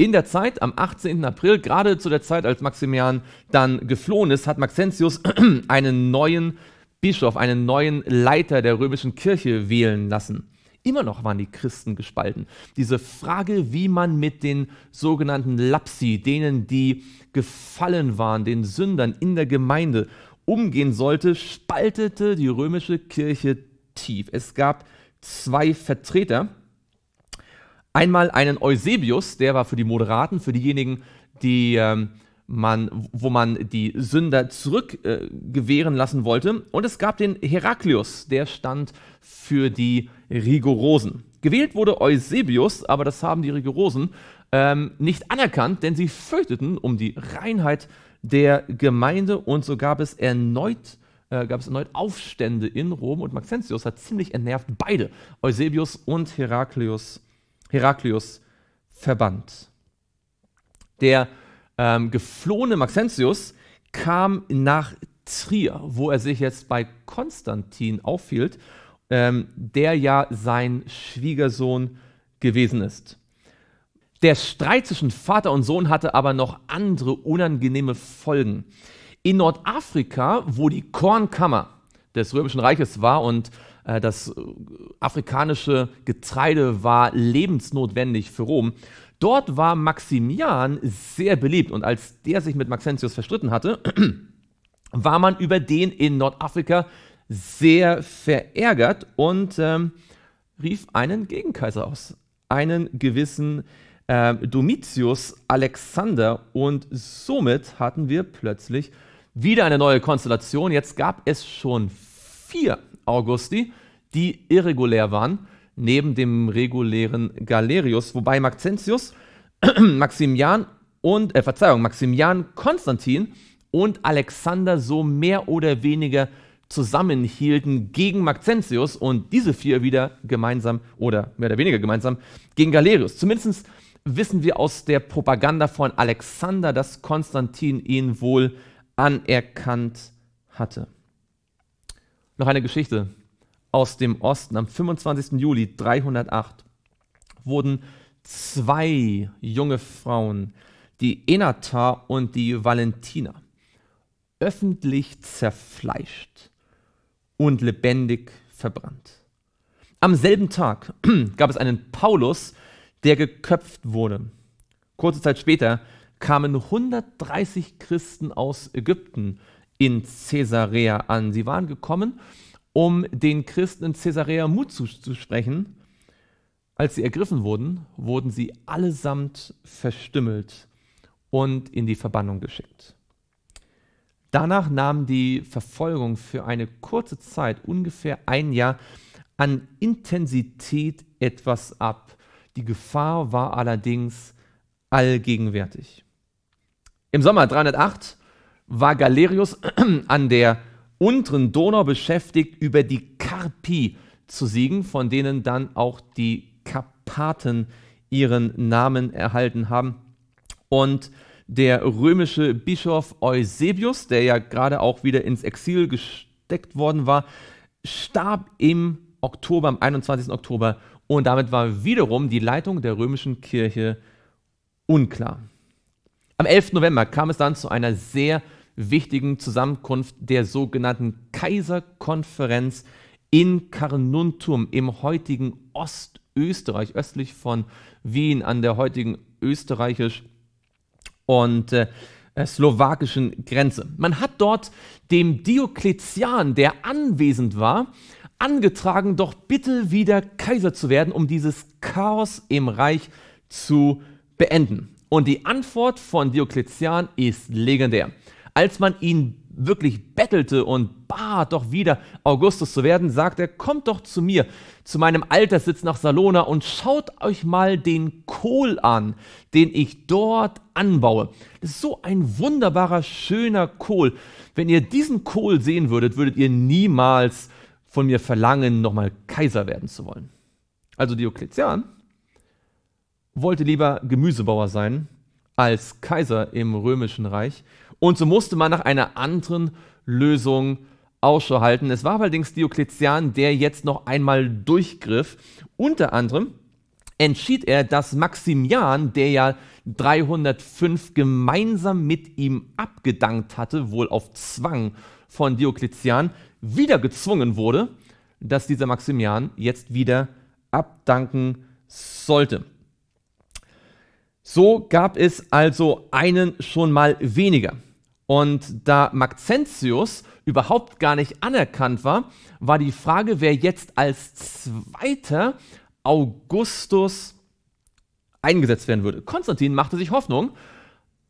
In der Zeit am 18. April, gerade zu der Zeit, als Maximian dann geflohen ist, hat Maxentius einen neuen Bischof, einen neuen Leiter der römischen Kirche wählen lassen. Immer noch waren die Christen gespalten. Diese Frage, wie man mit den sogenannten Lapsi, denen, die gefallen waren, den Sündern in der Gemeinde umgehen sollte, spaltete die römische Kirche tief. Es gab zwei Vertreter, Einmal einen Eusebius, der war für die Moderaten, für diejenigen, die ähm, man, wo man die Sünder zurückgewähren äh, lassen wollte. Und es gab den Heraklius, der stand für die Rigorosen. Gewählt wurde Eusebius, aber das haben die Rigorosen ähm, nicht anerkannt, denn sie fürchteten um die Reinheit der Gemeinde und so gab es erneut äh, gab es erneut Aufstände in Rom und Maxentius hat ziemlich ernervt beide, Eusebius und Heraklius, Heraklius verbannt. Der ähm, geflohene Maxentius kam nach Trier, wo er sich jetzt bei Konstantin aufhielt, ähm, der ja sein Schwiegersohn gewesen ist. Der Streit zwischen Vater und Sohn hatte aber noch andere unangenehme Folgen. In Nordafrika, wo die Kornkammer des Römischen Reiches war und äh, das äh, afrikanische Getreide war lebensnotwendig für Rom. Dort war Maximian sehr beliebt und als der sich mit Maxentius verstritten hatte, war man über den in Nordafrika sehr verärgert und ähm, rief einen Gegenkaiser aus, einen gewissen äh, Domitius Alexander. Und somit hatten wir plötzlich wieder eine neue Konstellation. Jetzt gab es schon vier Augusti, die irregulär waren, neben dem regulären Galerius, wobei Maxentius, Maximian und, äh, Verzeihung, Maximian Konstantin und Alexander so mehr oder weniger zusammenhielten gegen Maxentius und diese vier wieder gemeinsam oder mehr oder weniger gemeinsam gegen Galerius. Zumindest wissen wir aus der Propaganda von Alexander, dass Konstantin ihn wohl anerkannt hatte. Noch eine Geschichte aus dem Osten. Am 25. Juli 308 wurden zwei junge Frauen, die Enata und die Valentina, öffentlich zerfleischt und lebendig verbrannt. Am selben Tag gab es einen Paulus, der geköpft wurde. Kurze Zeit später kamen 130 Christen aus Ägypten in Caesarea an. Sie waren gekommen, um den Christen in Caesarea Mut zuzusprechen. Als sie ergriffen wurden, wurden sie allesamt verstümmelt und in die Verbannung geschickt. Danach nahm die Verfolgung für eine kurze Zeit, ungefähr ein Jahr, an Intensität etwas ab. Die Gefahr war allerdings allgegenwärtig. Im Sommer 308 war Galerius an der unteren Donau beschäftigt, über die Karpi zu siegen, von denen dann auch die Karpaten ihren Namen erhalten haben. Und der römische Bischof Eusebius, der ja gerade auch wieder ins Exil gesteckt worden war, starb im Oktober, am 21. Oktober. Und damit war wiederum die Leitung der römischen Kirche unklar. Am 11. November kam es dann zu einer sehr wichtigen Zusammenkunft der sogenannten Kaiserkonferenz in Carnuntum im heutigen Ostösterreich, östlich von Wien, an der heutigen österreichisch- und äh, äh, slowakischen Grenze. Man hat dort dem Diokletian, der anwesend war, angetragen, doch bitte wieder Kaiser zu werden, um dieses Chaos im Reich zu beenden. Und die Antwort von Diokletian ist legendär. Als man ihn wirklich bettelte und bat, doch wieder Augustus zu werden, sagte er, kommt doch zu mir, zu meinem Alterssitz nach Salona und schaut euch mal den Kohl an, den ich dort anbaue. Das ist so ein wunderbarer, schöner Kohl. Wenn ihr diesen Kohl sehen würdet, würdet ihr niemals von mir verlangen, nochmal Kaiser werden zu wollen. Also Diokletian wollte lieber Gemüsebauer sein als Kaiser im römischen Reich. Und so musste man nach einer anderen Lösung Ausschau halten. Es war allerdings Diokletian, der jetzt noch einmal durchgriff. Unter anderem entschied er, dass Maximian, der ja 305 gemeinsam mit ihm abgedankt hatte, wohl auf Zwang von Diokletian, wieder gezwungen wurde, dass dieser Maximian jetzt wieder abdanken sollte. So gab es also einen schon mal weniger. Und da Maxentius überhaupt gar nicht anerkannt war, war die Frage, wer jetzt als zweiter Augustus eingesetzt werden würde. Konstantin machte sich Hoffnung,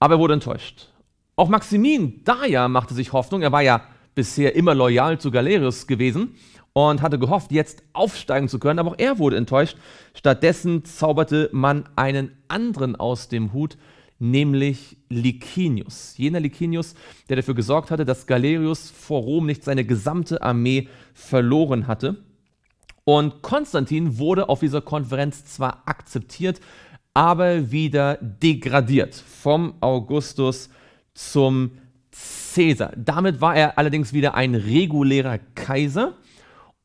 aber er wurde enttäuscht. Auch Maximin Daja machte sich Hoffnung, er war ja bisher immer loyal zu Galerius gewesen und hatte gehofft, jetzt aufsteigen zu können, aber auch er wurde enttäuscht. Stattdessen zauberte man einen anderen aus dem Hut, nämlich Licinius. Jener Licinius, der dafür gesorgt hatte, dass Galerius vor Rom nicht seine gesamte Armee verloren hatte. Und Konstantin wurde auf dieser Konferenz zwar akzeptiert, aber wieder degradiert vom Augustus zum Caesar. Damit war er allerdings wieder ein regulärer Kaiser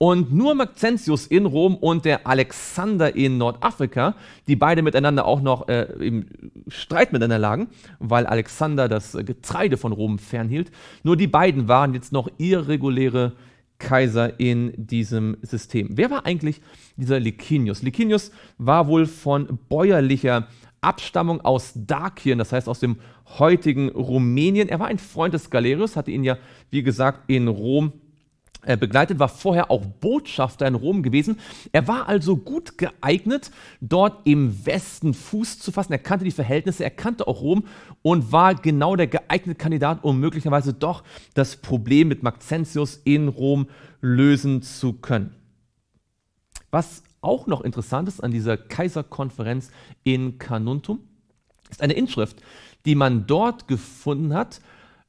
und nur Maxentius in Rom und der Alexander in Nordafrika, die beide miteinander auch noch äh, im Streit miteinander lagen, weil Alexander das Getreide von Rom fernhielt. Nur die beiden waren jetzt noch irreguläre Kaiser in diesem System. Wer war eigentlich dieser Licinius? Licinius war wohl von bäuerlicher Abstammung aus Dakien, das heißt aus dem heutigen Rumänien. Er war ein Freund des Galerius, hatte ihn ja, wie gesagt, in Rom äh, begleitet, war vorher auch Botschafter in Rom gewesen. Er war also gut geeignet, dort im Westen Fuß zu fassen. Er kannte die Verhältnisse, er kannte auch Rom und war genau der geeignete Kandidat, um möglicherweise doch das Problem mit Maxentius in Rom lösen zu können. Was auch noch interessant ist an dieser Kaiserkonferenz in Carnuntum, ist eine Inschrift, die man dort gefunden hat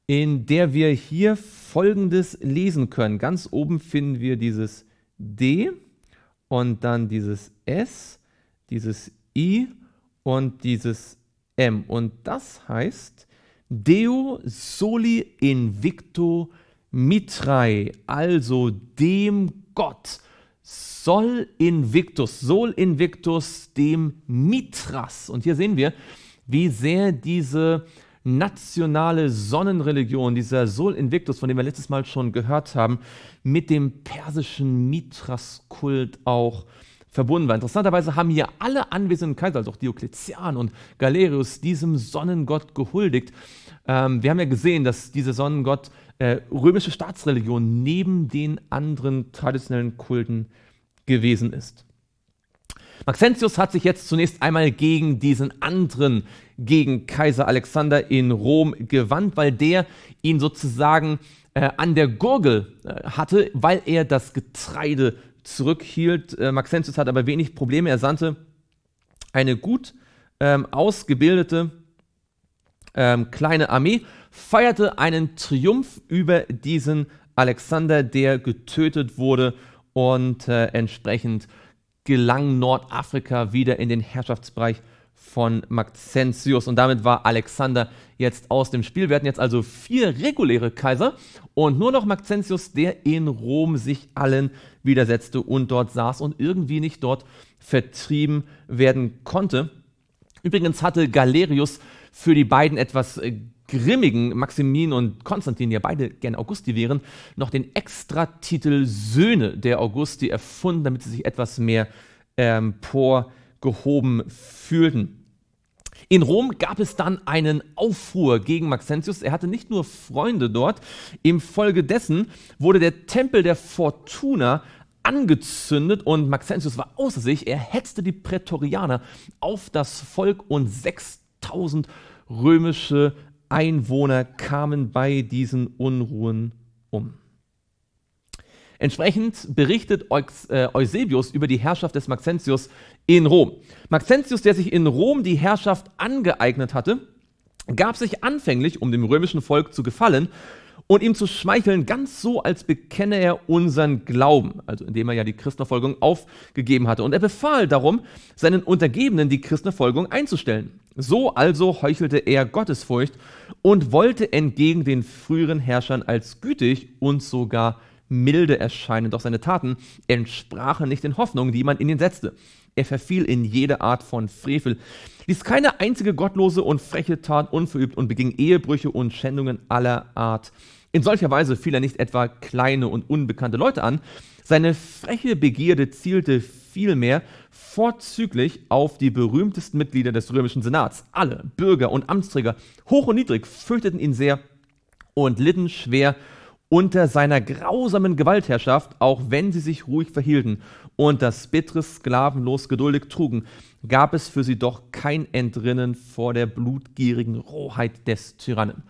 in der wir hier Folgendes lesen können. Ganz oben finden wir dieses D und dann dieses S, dieses I und dieses M. Und das heißt Deo soli invicto mitrae, also dem Gott Sol Invictus, Sol Invictus, dem Mitras. Und hier sehen wir, wie sehr diese nationale Sonnenreligion, dieser Sol Invictus, von dem wir letztes Mal schon gehört haben, mit dem persischen Mithras-Kult auch verbunden war. Interessanterweise haben hier alle anwesenden Kaiser, also auch Diokletian und Galerius, diesem Sonnengott gehuldigt. Ähm, wir haben ja gesehen, dass dieser Sonnengott äh, römische Staatsreligion neben den anderen traditionellen Kulten gewesen ist. Maxentius hat sich jetzt zunächst einmal gegen diesen anderen, gegen Kaiser Alexander in Rom gewandt, weil der ihn sozusagen äh, an der Gurgel äh, hatte, weil er das Getreide zurückhielt. Äh, Maxentius hat aber wenig Probleme. Er sandte eine gut ähm, ausgebildete ähm, kleine Armee, feierte einen Triumph über diesen Alexander, der getötet wurde und äh, entsprechend gelang Nordafrika wieder in den Herrschaftsbereich von Maxentius. Und damit war Alexander jetzt aus dem Spiel. Wir hatten jetzt also vier reguläre Kaiser und nur noch Maxentius, der in Rom sich allen widersetzte und dort saß und irgendwie nicht dort vertrieben werden konnte. Übrigens hatte Galerius für die beiden etwas äh, grimmigen Maximin und Konstantin, die ja beide gern Augusti wären, noch den Extratitel Söhne der Augusti erfunden, damit sie sich etwas mehr emporgehoben ähm, fühlten. In Rom gab es dann einen Aufruhr gegen Maxentius. Er hatte nicht nur Freunde dort. Infolgedessen wurde der Tempel der Fortuna angezündet und Maxentius war außer sich. Er hetzte die Prätorianer auf das Volk und 6000 römische Einwohner kamen bei diesen Unruhen um. Entsprechend berichtet äh, Eusebius über die Herrschaft des Maxentius in Rom. Maxentius, der sich in Rom die Herrschaft angeeignet hatte, gab sich anfänglich, um dem römischen Volk zu gefallen, und ihm zu schmeicheln, ganz so, als bekenne er unseren Glauben, also indem er ja die Christenverfolgung aufgegeben hatte. Und er befahl darum, seinen Untergebenen die Christenverfolgung einzustellen. So also heuchelte er Gottesfurcht und wollte entgegen den früheren Herrschern als gütig und sogar milde erscheinen, doch seine Taten entsprachen nicht den Hoffnungen, die man in ihn setzte. Er verfiel in jede Art von Frevel, ließ keine einzige gottlose und freche Tat unverübt und beging Ehebrüche und Schändungen aller Art. In solcher Weise fiel er nicht etwa kleine und unbekannte Leute an, seine freche Begierde zielte vielmehr vorzüglich auf die berühmtesten Mitglieder des römischen Senats. Alle Bürger und Amtsträger, hoch und niedrig, fürchteten ihn sehr und litten schwer unter seiner grausamen Gewaltherrschaft, auch wenn sie sich ruhig verhielten und das bittere sklavenlos geduldig trugen, gab es für sie doch kein Entrinnen vor der blutgierigen Rohheit des Tyrannen.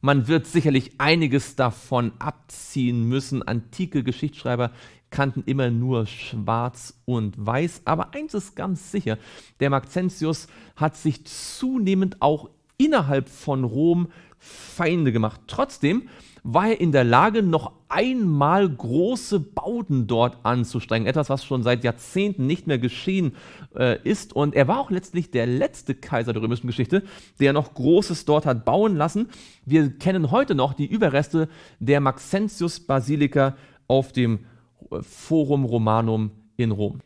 Man wird sicherlich einiges davon abziehen müssen. Antike Geschichtsschreiber kannten immer nur schwarz und weiß, aber eins ist ganz sicher, der Maxentius hat sich zunehmend auch innerhalb von Rom Feinde gemacht. Trotzdem war er in der Lage, noch einmal große Bauten dort anzustrengen. Etwas, was schon seit Jahrzehnten nicht mehr geschehen äh, ist. Und er war auch letztlich der letzte Kaiser der römischen Geschichte, der noch Großes dort hat bauen lassen. Wir kennen heute noch die Überreste der Maxentius-Basilika auf dem äh, Forum Romanum in Rom.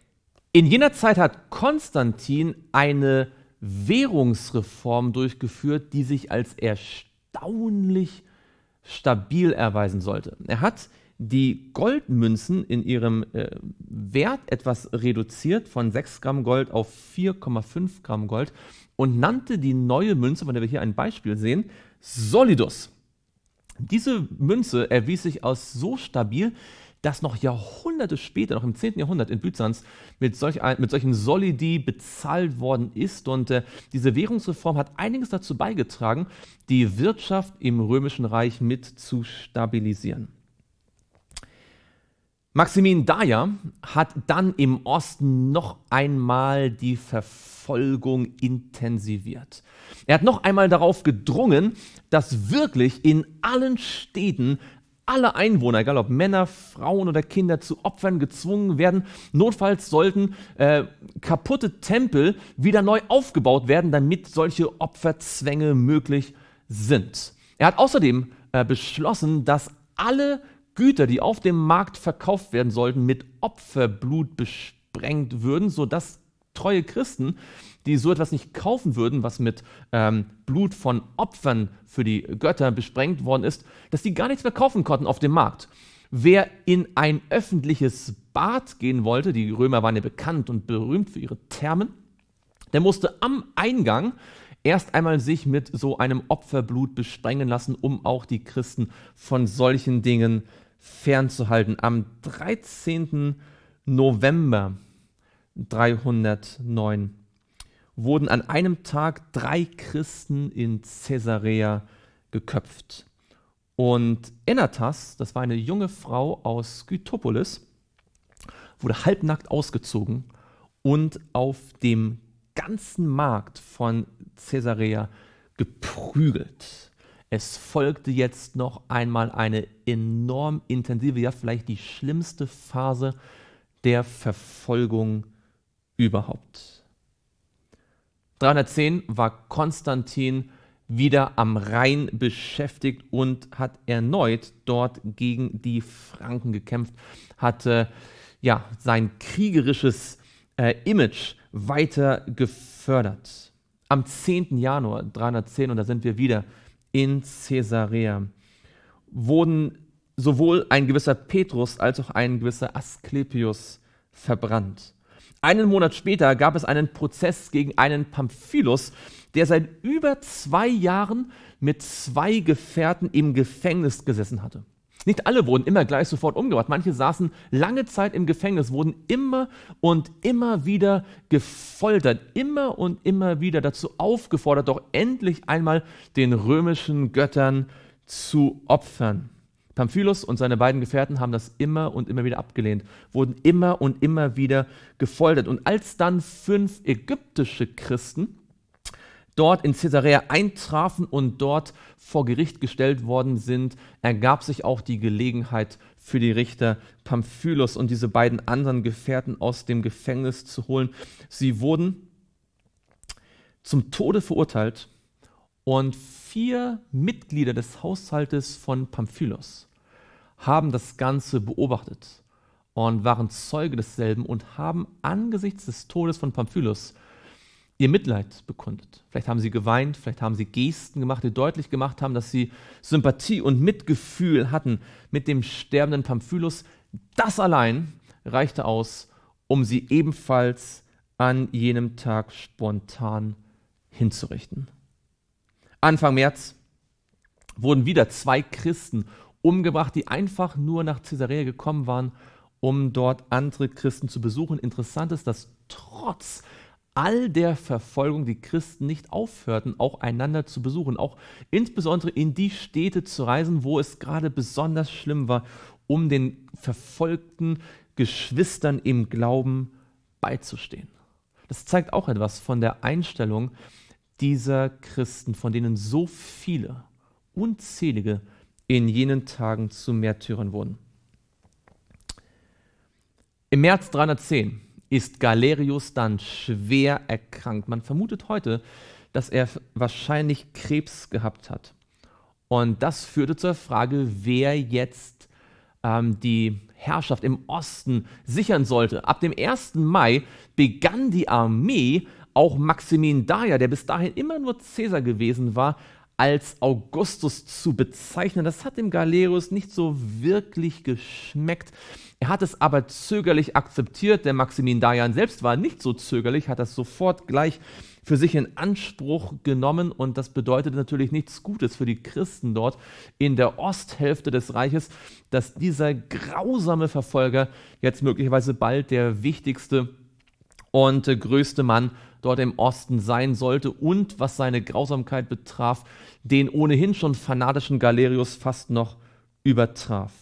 In jener Zeit hat Konstantin eine Währungsreform durchgeführt, die sich als erstaunlich stabil erweisen sollte. Er hat die Goldmünzen in ihrem äh, Wert etwas reduziert von 6 Gramm Gold auf 4,5 Gramm Gold und nannte die neue Münze, von der wir hier ein Beispiel sehen, Solidus. Diese Münze erwies sich als so stabil, dass noch Jahrhunderte später, noch im 10. Jahrhundert in Byzanz, mit, solch ein, mit solchen Solidi bezahlt worden ist. Und äh, diese Währungsreform hat einiges dazu beigetragen, die Wirtschaft im Römischen Reich mit zu stabilisieren. Maximin Daya hat dann im Osten noch einmal die Verfolgung intensiviert. Er hat noch einmal darauf gedrungen, dass wirklich in allen Städten alle Einwohner, egal ob Männer, Frauen oder Kinder, zu Opfern gezwungen werden. Notfalls sollten äh, kaputte Tempel wieder neu aufgebaut werden, damit solche Opferzwänge möglich sind. Er hat außerdem äh, beschlossen, dass alle Güter, die auf dem Markt verkauft werden sollten, mit Opferblut besprengt würden, sodass treue Christen, die so etwas nicht kaufen würden, was mit ähm, Blut von Opfern für die Götter besprengt worden ist, dass die gar nichts mehr kaufen konnten auf dem Markt. Wer in ein öffentliches Bad gehen wollte, die Römer waren ja bekannt und berühmt für ihre Thermen, der musste am Eingang erst einmal sich mit so einem Opferblut besprengen lassen, um auch die Christen von solchen Dingen fernzuhalten. Am 13. November 309 wurden an einem Tag drei Christen in Caesarea geköpft. Und Enatas, das war eine junge Frau aus Skytopolis, wurde halbnackt ausgezogen und auf dem ganzen Markt von Caesarea geprügelt. Es folgte jetzt noch einmal eine enorm intensive, ja vielleicht die schlimmste Phase der Verfolgung überhaupt. 310 war Konstantin wieder am Rhein beschäftigt und hat erneut dort gegen die Franken gekämpft, hatte ja sein kriegerisches äh, Image weiter gefördert. Am 10. Januar 310, und da sind wir wieder in Caesarea, wurden sowohl ein gewisser Petrus als auch ein gewisser Asklepios verbrannt. Einen Monat später gab es einen Prozess gegen einen Pamphilus, der seit über zwei Jahren mit zwei Gefährten im Gefängnis gesessen hatte. Nicht alle wurden immer gleich sofort umgebracht. Manche saßen lange Zeit im Gefängnis, wurden immer und immer wieder gefoltert, immer und immer wieder dazu aufgefordert, doch endlich einmal den römischen Göttern zu opfern. Pamphylos und seine beiden Gefährten haben das immer und immer wieder abgelehnt, wurden immer und immer wieder gefoltert. Und als dann fünf ägyptische Christen dort in Caesarea eintrafen und dort vor Gericht gestellt worden sind, ergab sich auch die Gelegenheit für die Richter Pamphylos und diese beiden anderen Gefährten aus dem Gefängnis zu holen. Sie wurden zum Tode verurteilt und vier Mitglieder des Haushaltes von Pamphylos haben das Ganze beobachtet und waren Zeuge desselben und haben angesichts des Todes von Pamphylus ihr Mitleid bekundet. Vielleicht haben sie geweint, vielleicht haben sie Gesten gemacht, die deutlich gemacht haben, dass sie Sympathie und Mitgefühl hatten mit dem sterbenden Pamphylus. Das allein reichte aus, um sie ebenfalls an jenem Tag spontan hinzurichten. Anfang März wurden wieder zwei Christen umgebracht, die einfach nur nach Caesarea gekommen waren, um dort andere Christen zu besuchen. Interessant ist, dass trotz all der Verfolgung die Christen nicht aufhörten, auch einander zu besuchen, auch insbesondere in die Städte zu reisen, wo es gerade besonders schlimm war, um den verfolgten Geschwistern im Glauben beizustehen. Das zeigt auch etwas von der Einstellung dieser Christen, von denen so viele, unzählige in jenen Tagen zu Märtyrern wurden. Im März 310 ist Galerius dann schwer erkrankt. Man vermutet heute, dass er wahrscheinlich Krebs gehabt hat. Und das führte zur Frage, wer jetzt ähm, die Herrschaft im Osten sichern sollte. Ab dem 1. Mai begann die Armee, auch Maximin Daya, der bis dahin immer nur Cäsar gewesen war, als Augustus zu bezeichnen. Das hat dem Galerius nicht so wirklich geschmeckt. Er hat es aber zögerlich akzeptiert. Der Maximin Dayan selbst war nicht so zögerlich, hat das sofort gleich für sich in Anspruch genommen und das bedeutet natürlich nichts Gutes für die Christen dort in der Osthälfte des Reiches, dass dieser grausame Verfolger jetzt möglicherweise bald der wichtigste und äh, größte Mann dort im Osten sein sollte und was seine Grausamkeit betraf, den ohnehin schon fanatischen Galerius fast noch übertraf.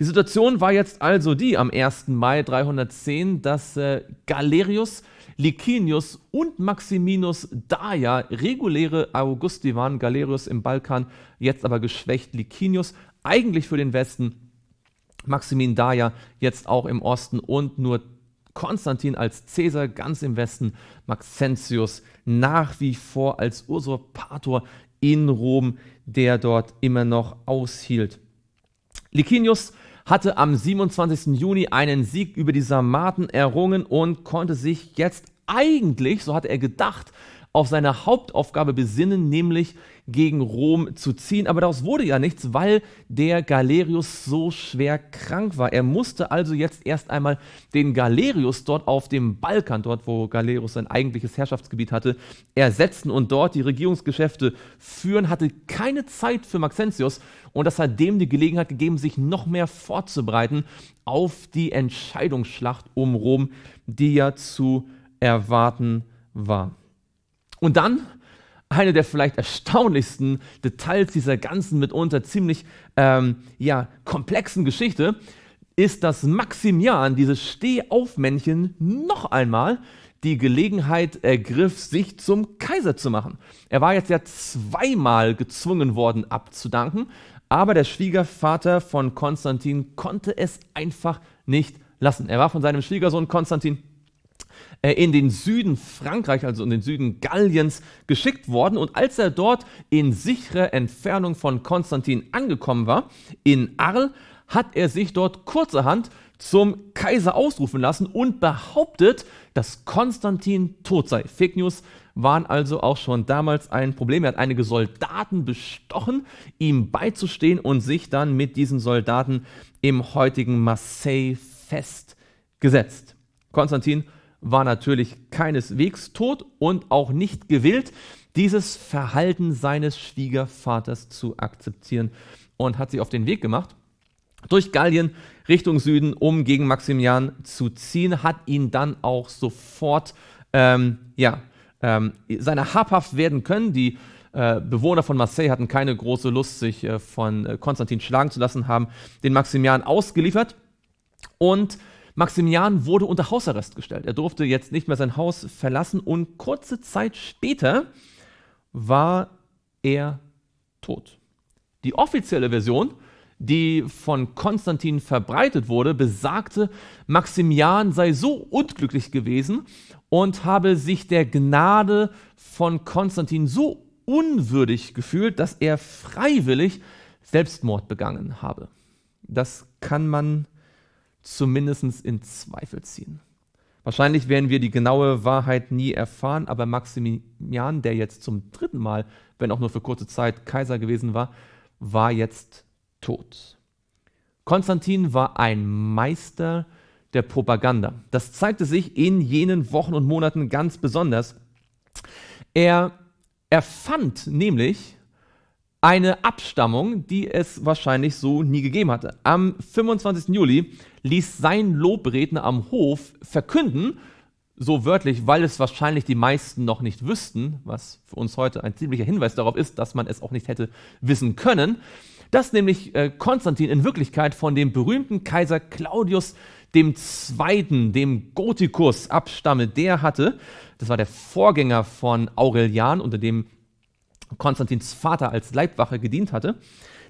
Die Situation war jetzt also die am 1. Mai 310, dass äh, Galerius, Licinius und Maximinus Daia, reguläre Augusti waren, Galerius im Balkan, jetzt aber geschwächt Licinius, eigentlich für den Westen, Maximin Daia jetzt auch im Osten und nur Konstantin als Cäsar ganz im Westen, Maxentius nach wie vor als Usurpator in Rom, der dort immer noch aushielt. Licinius hatte am 27. Juni einen Sieg über die Sarmaten errungen und konnte sich jetzt eigentlich, so hatte er gedacht, auf seine Hauptaufgabe besinnen, nämlich gegen Rom zu ziehen. Aber daraus wurde ja nichts, weil der Galerius so schwer krank war. Er musste also jetzt erst einmal den Galerius dort auf dem Balkan, dort wo Galerius sein eigentliches Herrschaftsgebiet hatte, ersetzen und dort die Regierungsgeschäfte führen, hatte keine Zeit für Maxentius und das hat dem die Gelegenheit gegeben, sich noch mehr vorzubereiten auf die Entscheidungsschlacht um Rom, die ja zu erwarten war. Und dann eine der vielleicht erstaunlichsten Details dieser ganzen mitunter ziemlich ähm, ja, komplexen Geschichte ist, dass Maximian, dieses Stehaufmännchen, noch einmal die Gelegenheit ergriff, sich zum Kaiser zu machen. Er war jetzt ja zweimal gezwungen worden abzudanken, aber der Schwiegervater von Konstantin konnte es einfach nicht lassen. Er war von seinem Schwiegersohn Konstantin äh, in den Süden Frankreich, also in den Süden Galliens, geschickt worden. Und als er dort in sichere Entfernung von Konstantin angekommen war, in Arles, hat er sich dort kurzerhand zum Kaiser ausrufen lassen und behauptet, dass Konstantin tot sei. Fake News waren also auch schon damals ein Problem. Er hat einige Soldaten bestochen, ihm beizustehen und sich dann mit diesen Soldaten im heutigen Marseille festgesetzt. Konstantin war natürlich keineswegs tot und auch nicht gewillt, dieses Verhalten seines Schwiegervaters zu akzeptieren und hat sich auf den Weg gemacht durch Gallien Richtung Süden, um gegen Maximian zu ziehen, hat ihn dann auch sofort ähm, ja, ähm, seiner habhaft werden können. Die äh, Bewohner von Marseille hatten keine große Lust, sich äh, von äh, Konstantin schlagen zu lassen, haben den Maximian ausgeliefert und Maximilian wurde unter Hausarrest gestellt. Er durfte jetzt nicht mehr sein Haus verlassen und kurze Zeit später war er tot. Die offizielle Version, die von Konstantin verbreitet wurde, besagte, Maximian sei so unglücklich gewesen und habe sich der Gnade von Konstantin so unwürdig gefühlt, dass er freiwillig Selbstmord begangen habe. Das kann man zumindest in Zweifel ziehen. Wahrscheinlich werden wir die genaue Wahrheit nie erfahren, aber Maximilian, der jetzt zum dritten Mal, wenn auch nur für kurze Zeit, Kaiser gewesen war, war jetzt tot. Konstantin war ein Meister der Propaganda. Das zeigte sich in jenen Wochen und Monaten ganz besonders. Er erfand nämlich eine Abstammung, die es wahrscheinlich so nie gegeben hatte. Am 25. Juli ließ sein Lobredner am Hof verkünden, so wörtlich, weil es wahrscheinlich die meisten noch nicht wüssten, was für uns heute ein ziemlicher Hinweis darauf ist, dass man es auch nicht hätte wissen können, dass nämlich äh, Konstantin in Wirklichkeit von dem berühmten Kaiser Claudius dem Zweiten, dem Gotikus abstamme, der hatte, das war der Vorgänger von Aurelian, unter dem Konstantins Vater als Leibwache gedient hatte,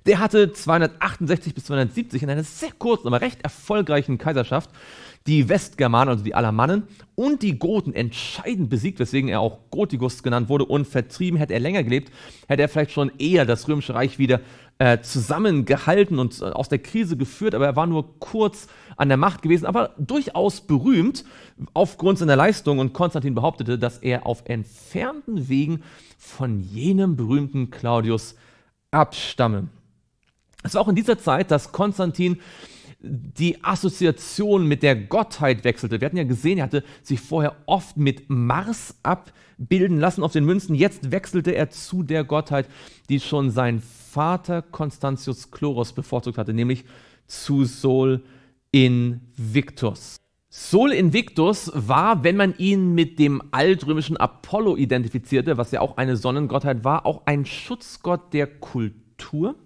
der hatte 268 bis 270 in einer sehr kurzen, aber recht erfolgreichen Kaiserschaft die Westgermanen, also die Alamannen und die Goten entscheidend besiegt, weswegen er auch Gotigus genannt wurde und vertrieben. Hätte er länger gelebt, hätte er vielleicht schon eher das Römische Reich wieder äh, zusammengehalten und äh, aus der Krise geführt, aber er war nur kurz an der Macht gewesen, aber durchaus berühmt aufgrund seiner Leistung und Konstantin behauptete, dass er auf entfernten Wegen von jenem berühmten Claudius abstamme. Es war auch in dieser Zeit, dass Konstantin die Assoziation mit der Gottheit wechselte. Wir hatten ja gesehen, er hatte sich vorher oft mit Mars abbilden lassen auf den Münzen. Jetzt wechselte er zu der Gottheit, die schon sein Vater Constantius Chloros bevorzugt hatte, nämlich zu Sol Invictus. Sol Invictus war, wenn man ihn mit dem altrömischen Apollo identifizierte, was ja auch eine Sonnengottheit war, auch ein Schutzgott der Kultur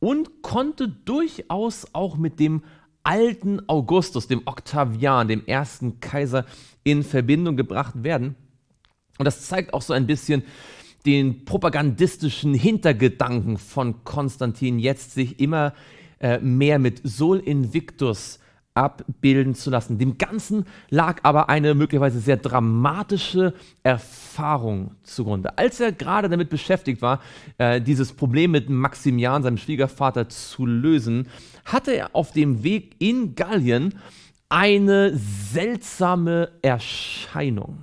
und konnte durchaus auch mit dem alten Augustus, dem Octavian, dem ersten Kaiser, in Verbindung gebracht werden. Und das zeigt auch so ein bisschen den propagandistischen Hintergedanken von Konstantin jetzt sich immer äh, mehr mit Sol Invictus abbilden zu lassen. Dem Ganzen lag aber eine möglicherweise sehr dramatische Erfahrung zugrunde. Als er gerade damit beschäftigt war, äh, dieses Problem mit Maximian, seinem Schwiegervater, zu lösen, hatte er auf dem Weg in Gallien eine seltsame Erscheinung.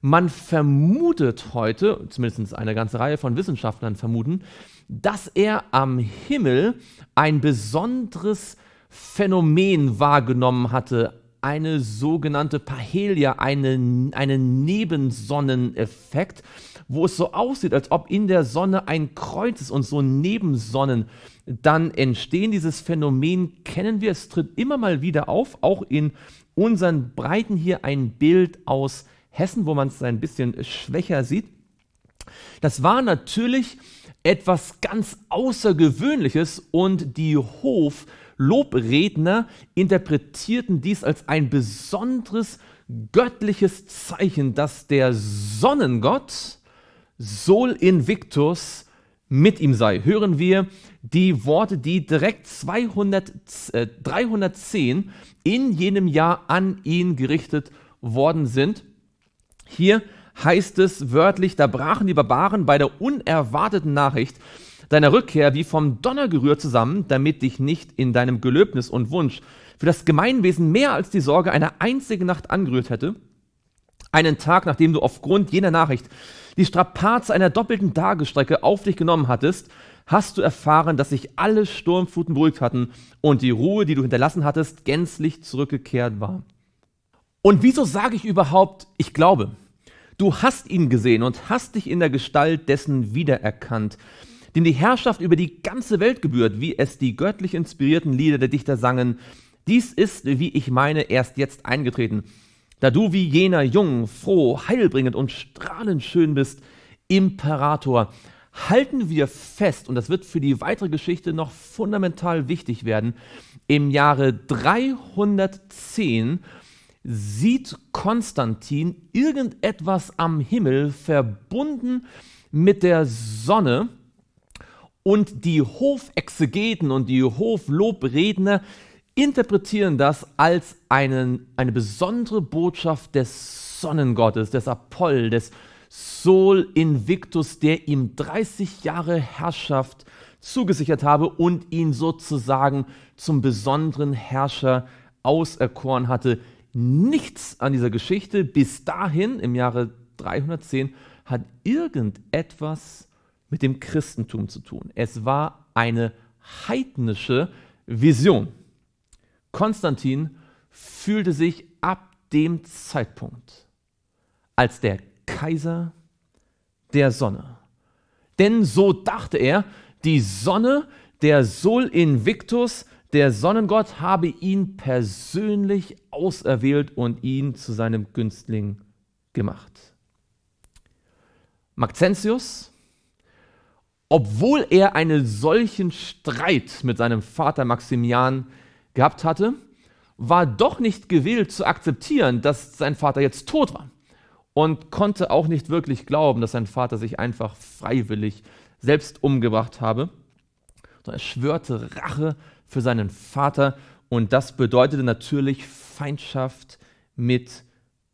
Man vermutet heute, zumindest eine ganze Reihe von Wissenschaftlern vermuten, dass er am Himmel ein besonderes Phänomen wahrgenommen hatte, eine sogenannte Parhelia, einen, einen Nebensonneneffekt, wo es so aussieht, als ob in der Sonne ein Kreuz ist und so Nebensonnen dann entstehen. Dieses Phänomen kennen wir, es tritt immer mal wieder auf, auch in unseren Breiten hier ein Bild aus Hessen, wo man es ein bisschen schwächer sieht. Das war natürlich etwas ganz Außergewöhnliches und die Hof- Lobredner interpretierten dies als ein besonderes göttliches Zeichen, dass der Sonnengott Sol Invictus mit ihm sei. Hören wir die Worte, die direkt 200, äh, 310 in jenem Jahr an ihn gerichtet worden sind. Hier heißt es wörtlich, da brachen die Barbaren bei der unerwarteten Nachricht, deiner Rückkehr wie vom Donner gerührt zusammen, damit dich nicht in deinem Gelöbnis und Wunsch für das Gemeinwesen mehr als die Sorge einer einzigen Nacht angerührt hätte, einen Tag, nachdem du aufgrund jener Nachricht die Strapaze einer doppelten Tagesstrecke auf dich genommen hattest, hast du erfahren, dass sich alle Sturmfluten beruhigt hatten und die Ruhe, die du hinterlassen hattest, gänzlich zurückgekehrt war. Und wieso sage ich überhaupt, ich glaube? Du hast ihn gesehen und hast dich in der Gestalt dessen wiedererkannt dem die Herrschaft über die ganze Welt gebührt, wie es die göttlich inspirierten Lieder der Dichter sangen. Dies ist, wie ich meine, erst jetzt eingetreten. Da du wie jener jung, froh, heilbringend und strahlend schön bist, Imperator, halten wir fest, und das wird für die weitere Geschichte noch fundamental wichtig werden, im Jahre 310 sieht Konstantin irgendetwas am Himmel verbunden mit der Sonne, und die Hofexegeten und die Hoflobredner interpretieren das als einen, eine besondere Botschaft des Sonnengottes, des Apoll, des Sol Invictus, der ihm 30 Jahre Herrschaft zugesichert habe und ihn sozusagen zum besonderen Herrscher auserkoren hatte. Nichts an dieser Geschichte bis dahin im Jahre 310 hat irgendetwas mit dem Christentum zu tun. Es war eine heidnische Vision. Konstantin fühlte sich ab dem Zeitpunkt als der Kaiser der Sonne. Denn so dachte er, die Sonne, der Sol Invictus, der Sonnengott habe ihn persönlich auserwählt und ihn zu seinem Günstling gemacht. Maxentius obwohl er einen solchen Streit mit seinem Vater Maximian gehabt hatte, war doch nicht gewillt zu akzeptieren, dass sein Vater jetzt tot war und konnte auch nicht wirklich glauben, dass sein Vater sich einfach freiwillig selbst umgebracht habe. Er schwörte Rache für seinen Vater und das bedeutete natürlich Feindschaft mit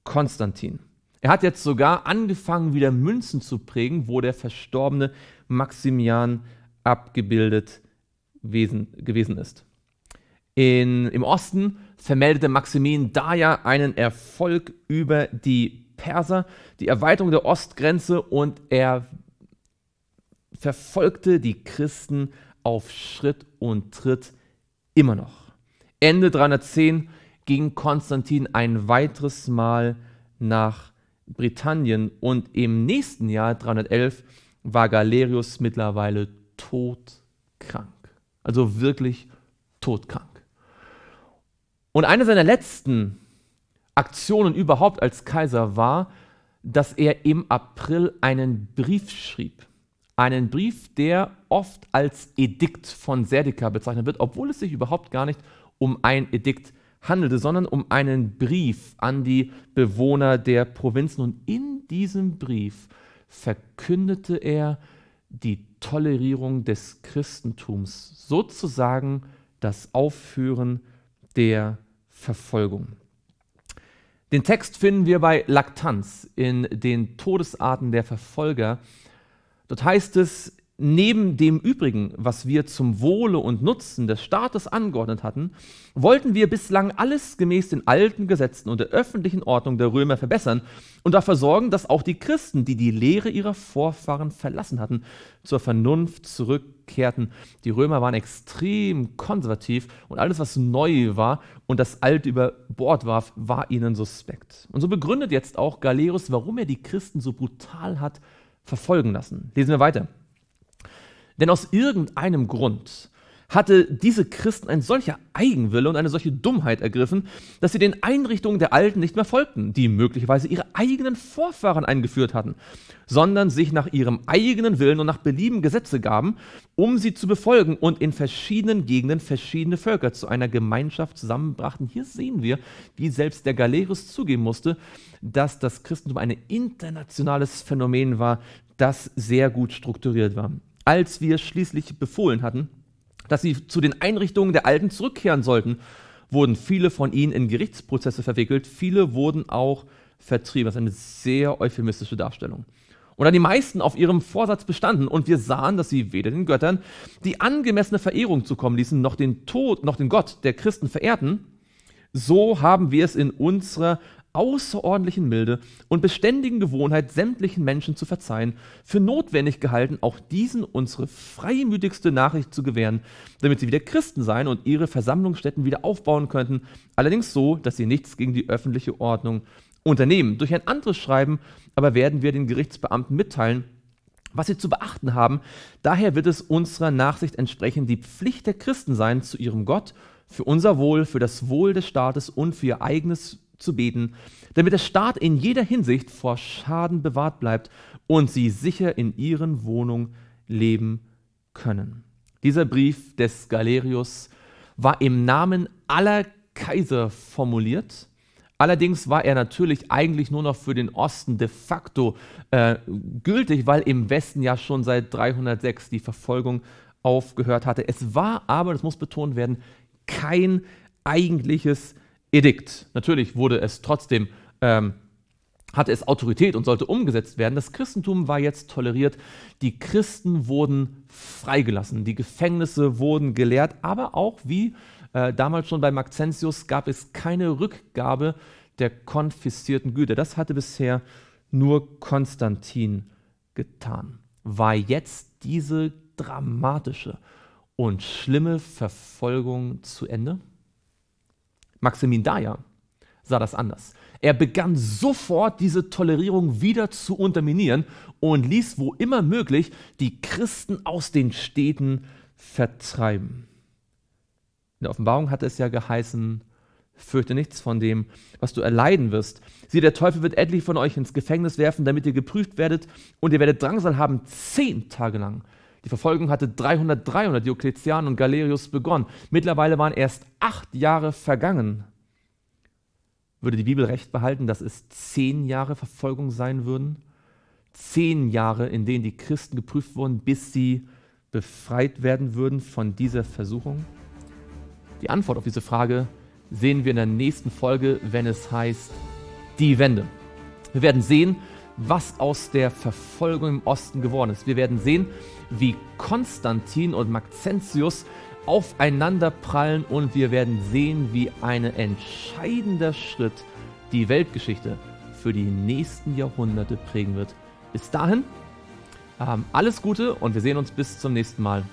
Konstantin. Er hat jetzt sogar angefangen, wieder Münzen zu prägen, wo der Verstorbene Maximian abgebildet gewesen, gewesen ist. In, Im Osten vermeldete Maximian Daya einen Erfolg über die Perser, die Erweiterung der Ostgrenze und er verfolgte die Christen auf Schritt und Tritt immer noch. Ende 310 ging Konstantin ein weiteres Mal nach Britannien und im nächsten Jahr 311 war Galerius mittlerweile todkrank. Also wirklich todkrank. Und eine seiner letzten Aktionen überhaupt als Kaiser war, dass er im April einen Brief schrieb. Einen Brief, der oft als Edikt von Serdica bezeichnet wird, obwohl es sich überhaupt gar nicht um ein Edikt handelte, sondern um einen Brief an die Bewohner der Provinzen. Und in diesem Brief verkündete er die Tolerierung des Christentums, sozusagen das Aufführen der Verfolgung. Den Text finden wir bei Laktanz in den Todesarten der Verfolger. Dort heißt es, neben dem übrigen, was wir zum Wohle und Nutzen des Staates angeordnet hatten, wollten wir bislang alles gemäß den alten Gesetzen und der öffentlichen Ordnung der Römer verbessern und dafür sorgen, dass auch die Christen, die die Lehre ihrer Vorfahren verlassen hatten, zur Vernunft zurückkehrten. Die Römer waren extrem konservativ und alles, was neu war und das Alte über Bord warf, war ihnen suspekt. Und so begründet jetzt auch Galerus, warum er die Christen so brutal hat verfolgen lassen. Lesen wir weiter. Denn aus irgendeinem Grund hatte diese Christen ein solcher Eigenwille und eine solche Dummheit ergriffen, dass sie den Einrichtungen der Alten nicht mehr folgten, die möglicherweise ihre eigenen Vorfahren eingeführt hatten, sondern sich nach ihrem eigenen Willen und nach Belieben Gesetze gaben, um sie zu befolgen und in verschiedenen Gegenden verschiedene Völker zu einer Gemeinschaft zusammenbrachten. Hier sehen wir, wie selbst der Galerius zugeben musste, dass das Christentum ein internationales Phänomen war, das sehr gut strukturiert war als wir schließlich befohlen hatten, dass sie zu den Einrichtungen der Alten zurückkehren sollten, wurden viele von ihnen in Gerichtsprozesse verwickelt, viele wurden auch vertrieben. Das ist eine sehr euphemistische Darstellung. Und da die meisten auf ihrem Vorsatz bestanden und wir sahen, dass sie weder den Göttern die angemessene Verehrung zukommen ließen, noch den Tod, noch den Gott der Christen verehrten, so haben wir es in unserer außerordentlichen Milde und beständigen Gewohnheit, sämtlichen Menschen zu verzeihen, für notwendig gehalten, auch diesen unsere freimütigste Nachricht zu gewähren, damit sie wieder Christen seien und ihre Versammlungsstätten wieder aufbauen könnten, allerdings so, dass sie nichts gegen die öffentliche Ordnung unternehmen. Durch ein anderes Schreiben aber werden wir den Gerichtsbeamten mitteilen, was sie zu beachten haben. Daher wird es unserer Nachsicht entsprechend die Pflicht der Christen sein, zu ihrem Gott, für unser Wohl, für das Wohl des Staates und für ihr eigenes zu beten, damit der Staat in jeder Hinsicht vor Schaden bewahrt bleibt und sie sicher in ihren Wohnungen leben können. Dieser Brief des Galerius war im Namen aller Kaiser formuliert. Allerdings war er natürlich eigentlich nur noch für den Osten de facto äh, gültig, weil im Westen ja schon seit 306 die Verfolgung aufgehört hatte. Es war aber, das muss betont werden, kein eigentliches Edikt. Natürlich wurde es trotzdem, ähm, hatte es Autorität und sollte umgesetzt werden. Das Christentum war jetzt toleriert. Die Christen wurden freigelassen. Die Gefängnisse wurden geleert. Aber auch wie äh, damals schon bei Maxentius gab es keine Rückgabe der konfiszierten Güter. Das hatte bisher nur Konstantin getan. War jetzt diese dramatische und schlimme Verfolgung zu Ende? Maximin Daya sah das anders. Er begann sofort diese Tolerierung wieder zu unterminieren und ließ, wo immer möglich, die Christen aus den Städten vertreiben. In der Offenbarung hat es ja geheißen, fürchte nichts von dem, was du erleiden wirst. Siehe, der Teufel wird etliche von euch ins Gefängnis werfen, damit ihr geprüft werdet und ihr werdet Drangsal haben zehn Tage lang. Die Verfolgung hatte 300, 300 Diokletian und Galerius begonnen. Mittlerweile waren erst acht Jahre vergangen. Würde die Bibel recht behalten, dass es zehn Jahre Verfolgung sein würden? Zehn Jahre, in denen die Christen geprüft wurden, bis sie befreit werden würden von dieser Versuchung? Die Antwort auf diese Frage sehen wir in der nächsten Folge, wenn es heißt Die Wende. Wir werden sehen, was aus der Verfolgung im Osten geworden ist. Wir werden sehen, wie Konstantin und Maxentius aufeinander prallen und wir werden sehen, wie ein entscheidender Schritt die Weltgeschichte für die nächsten Jahrhunderte prägen wird. Bis dahin, ähm, alles Gute und wir sehen uns bis zum nächsten Mal.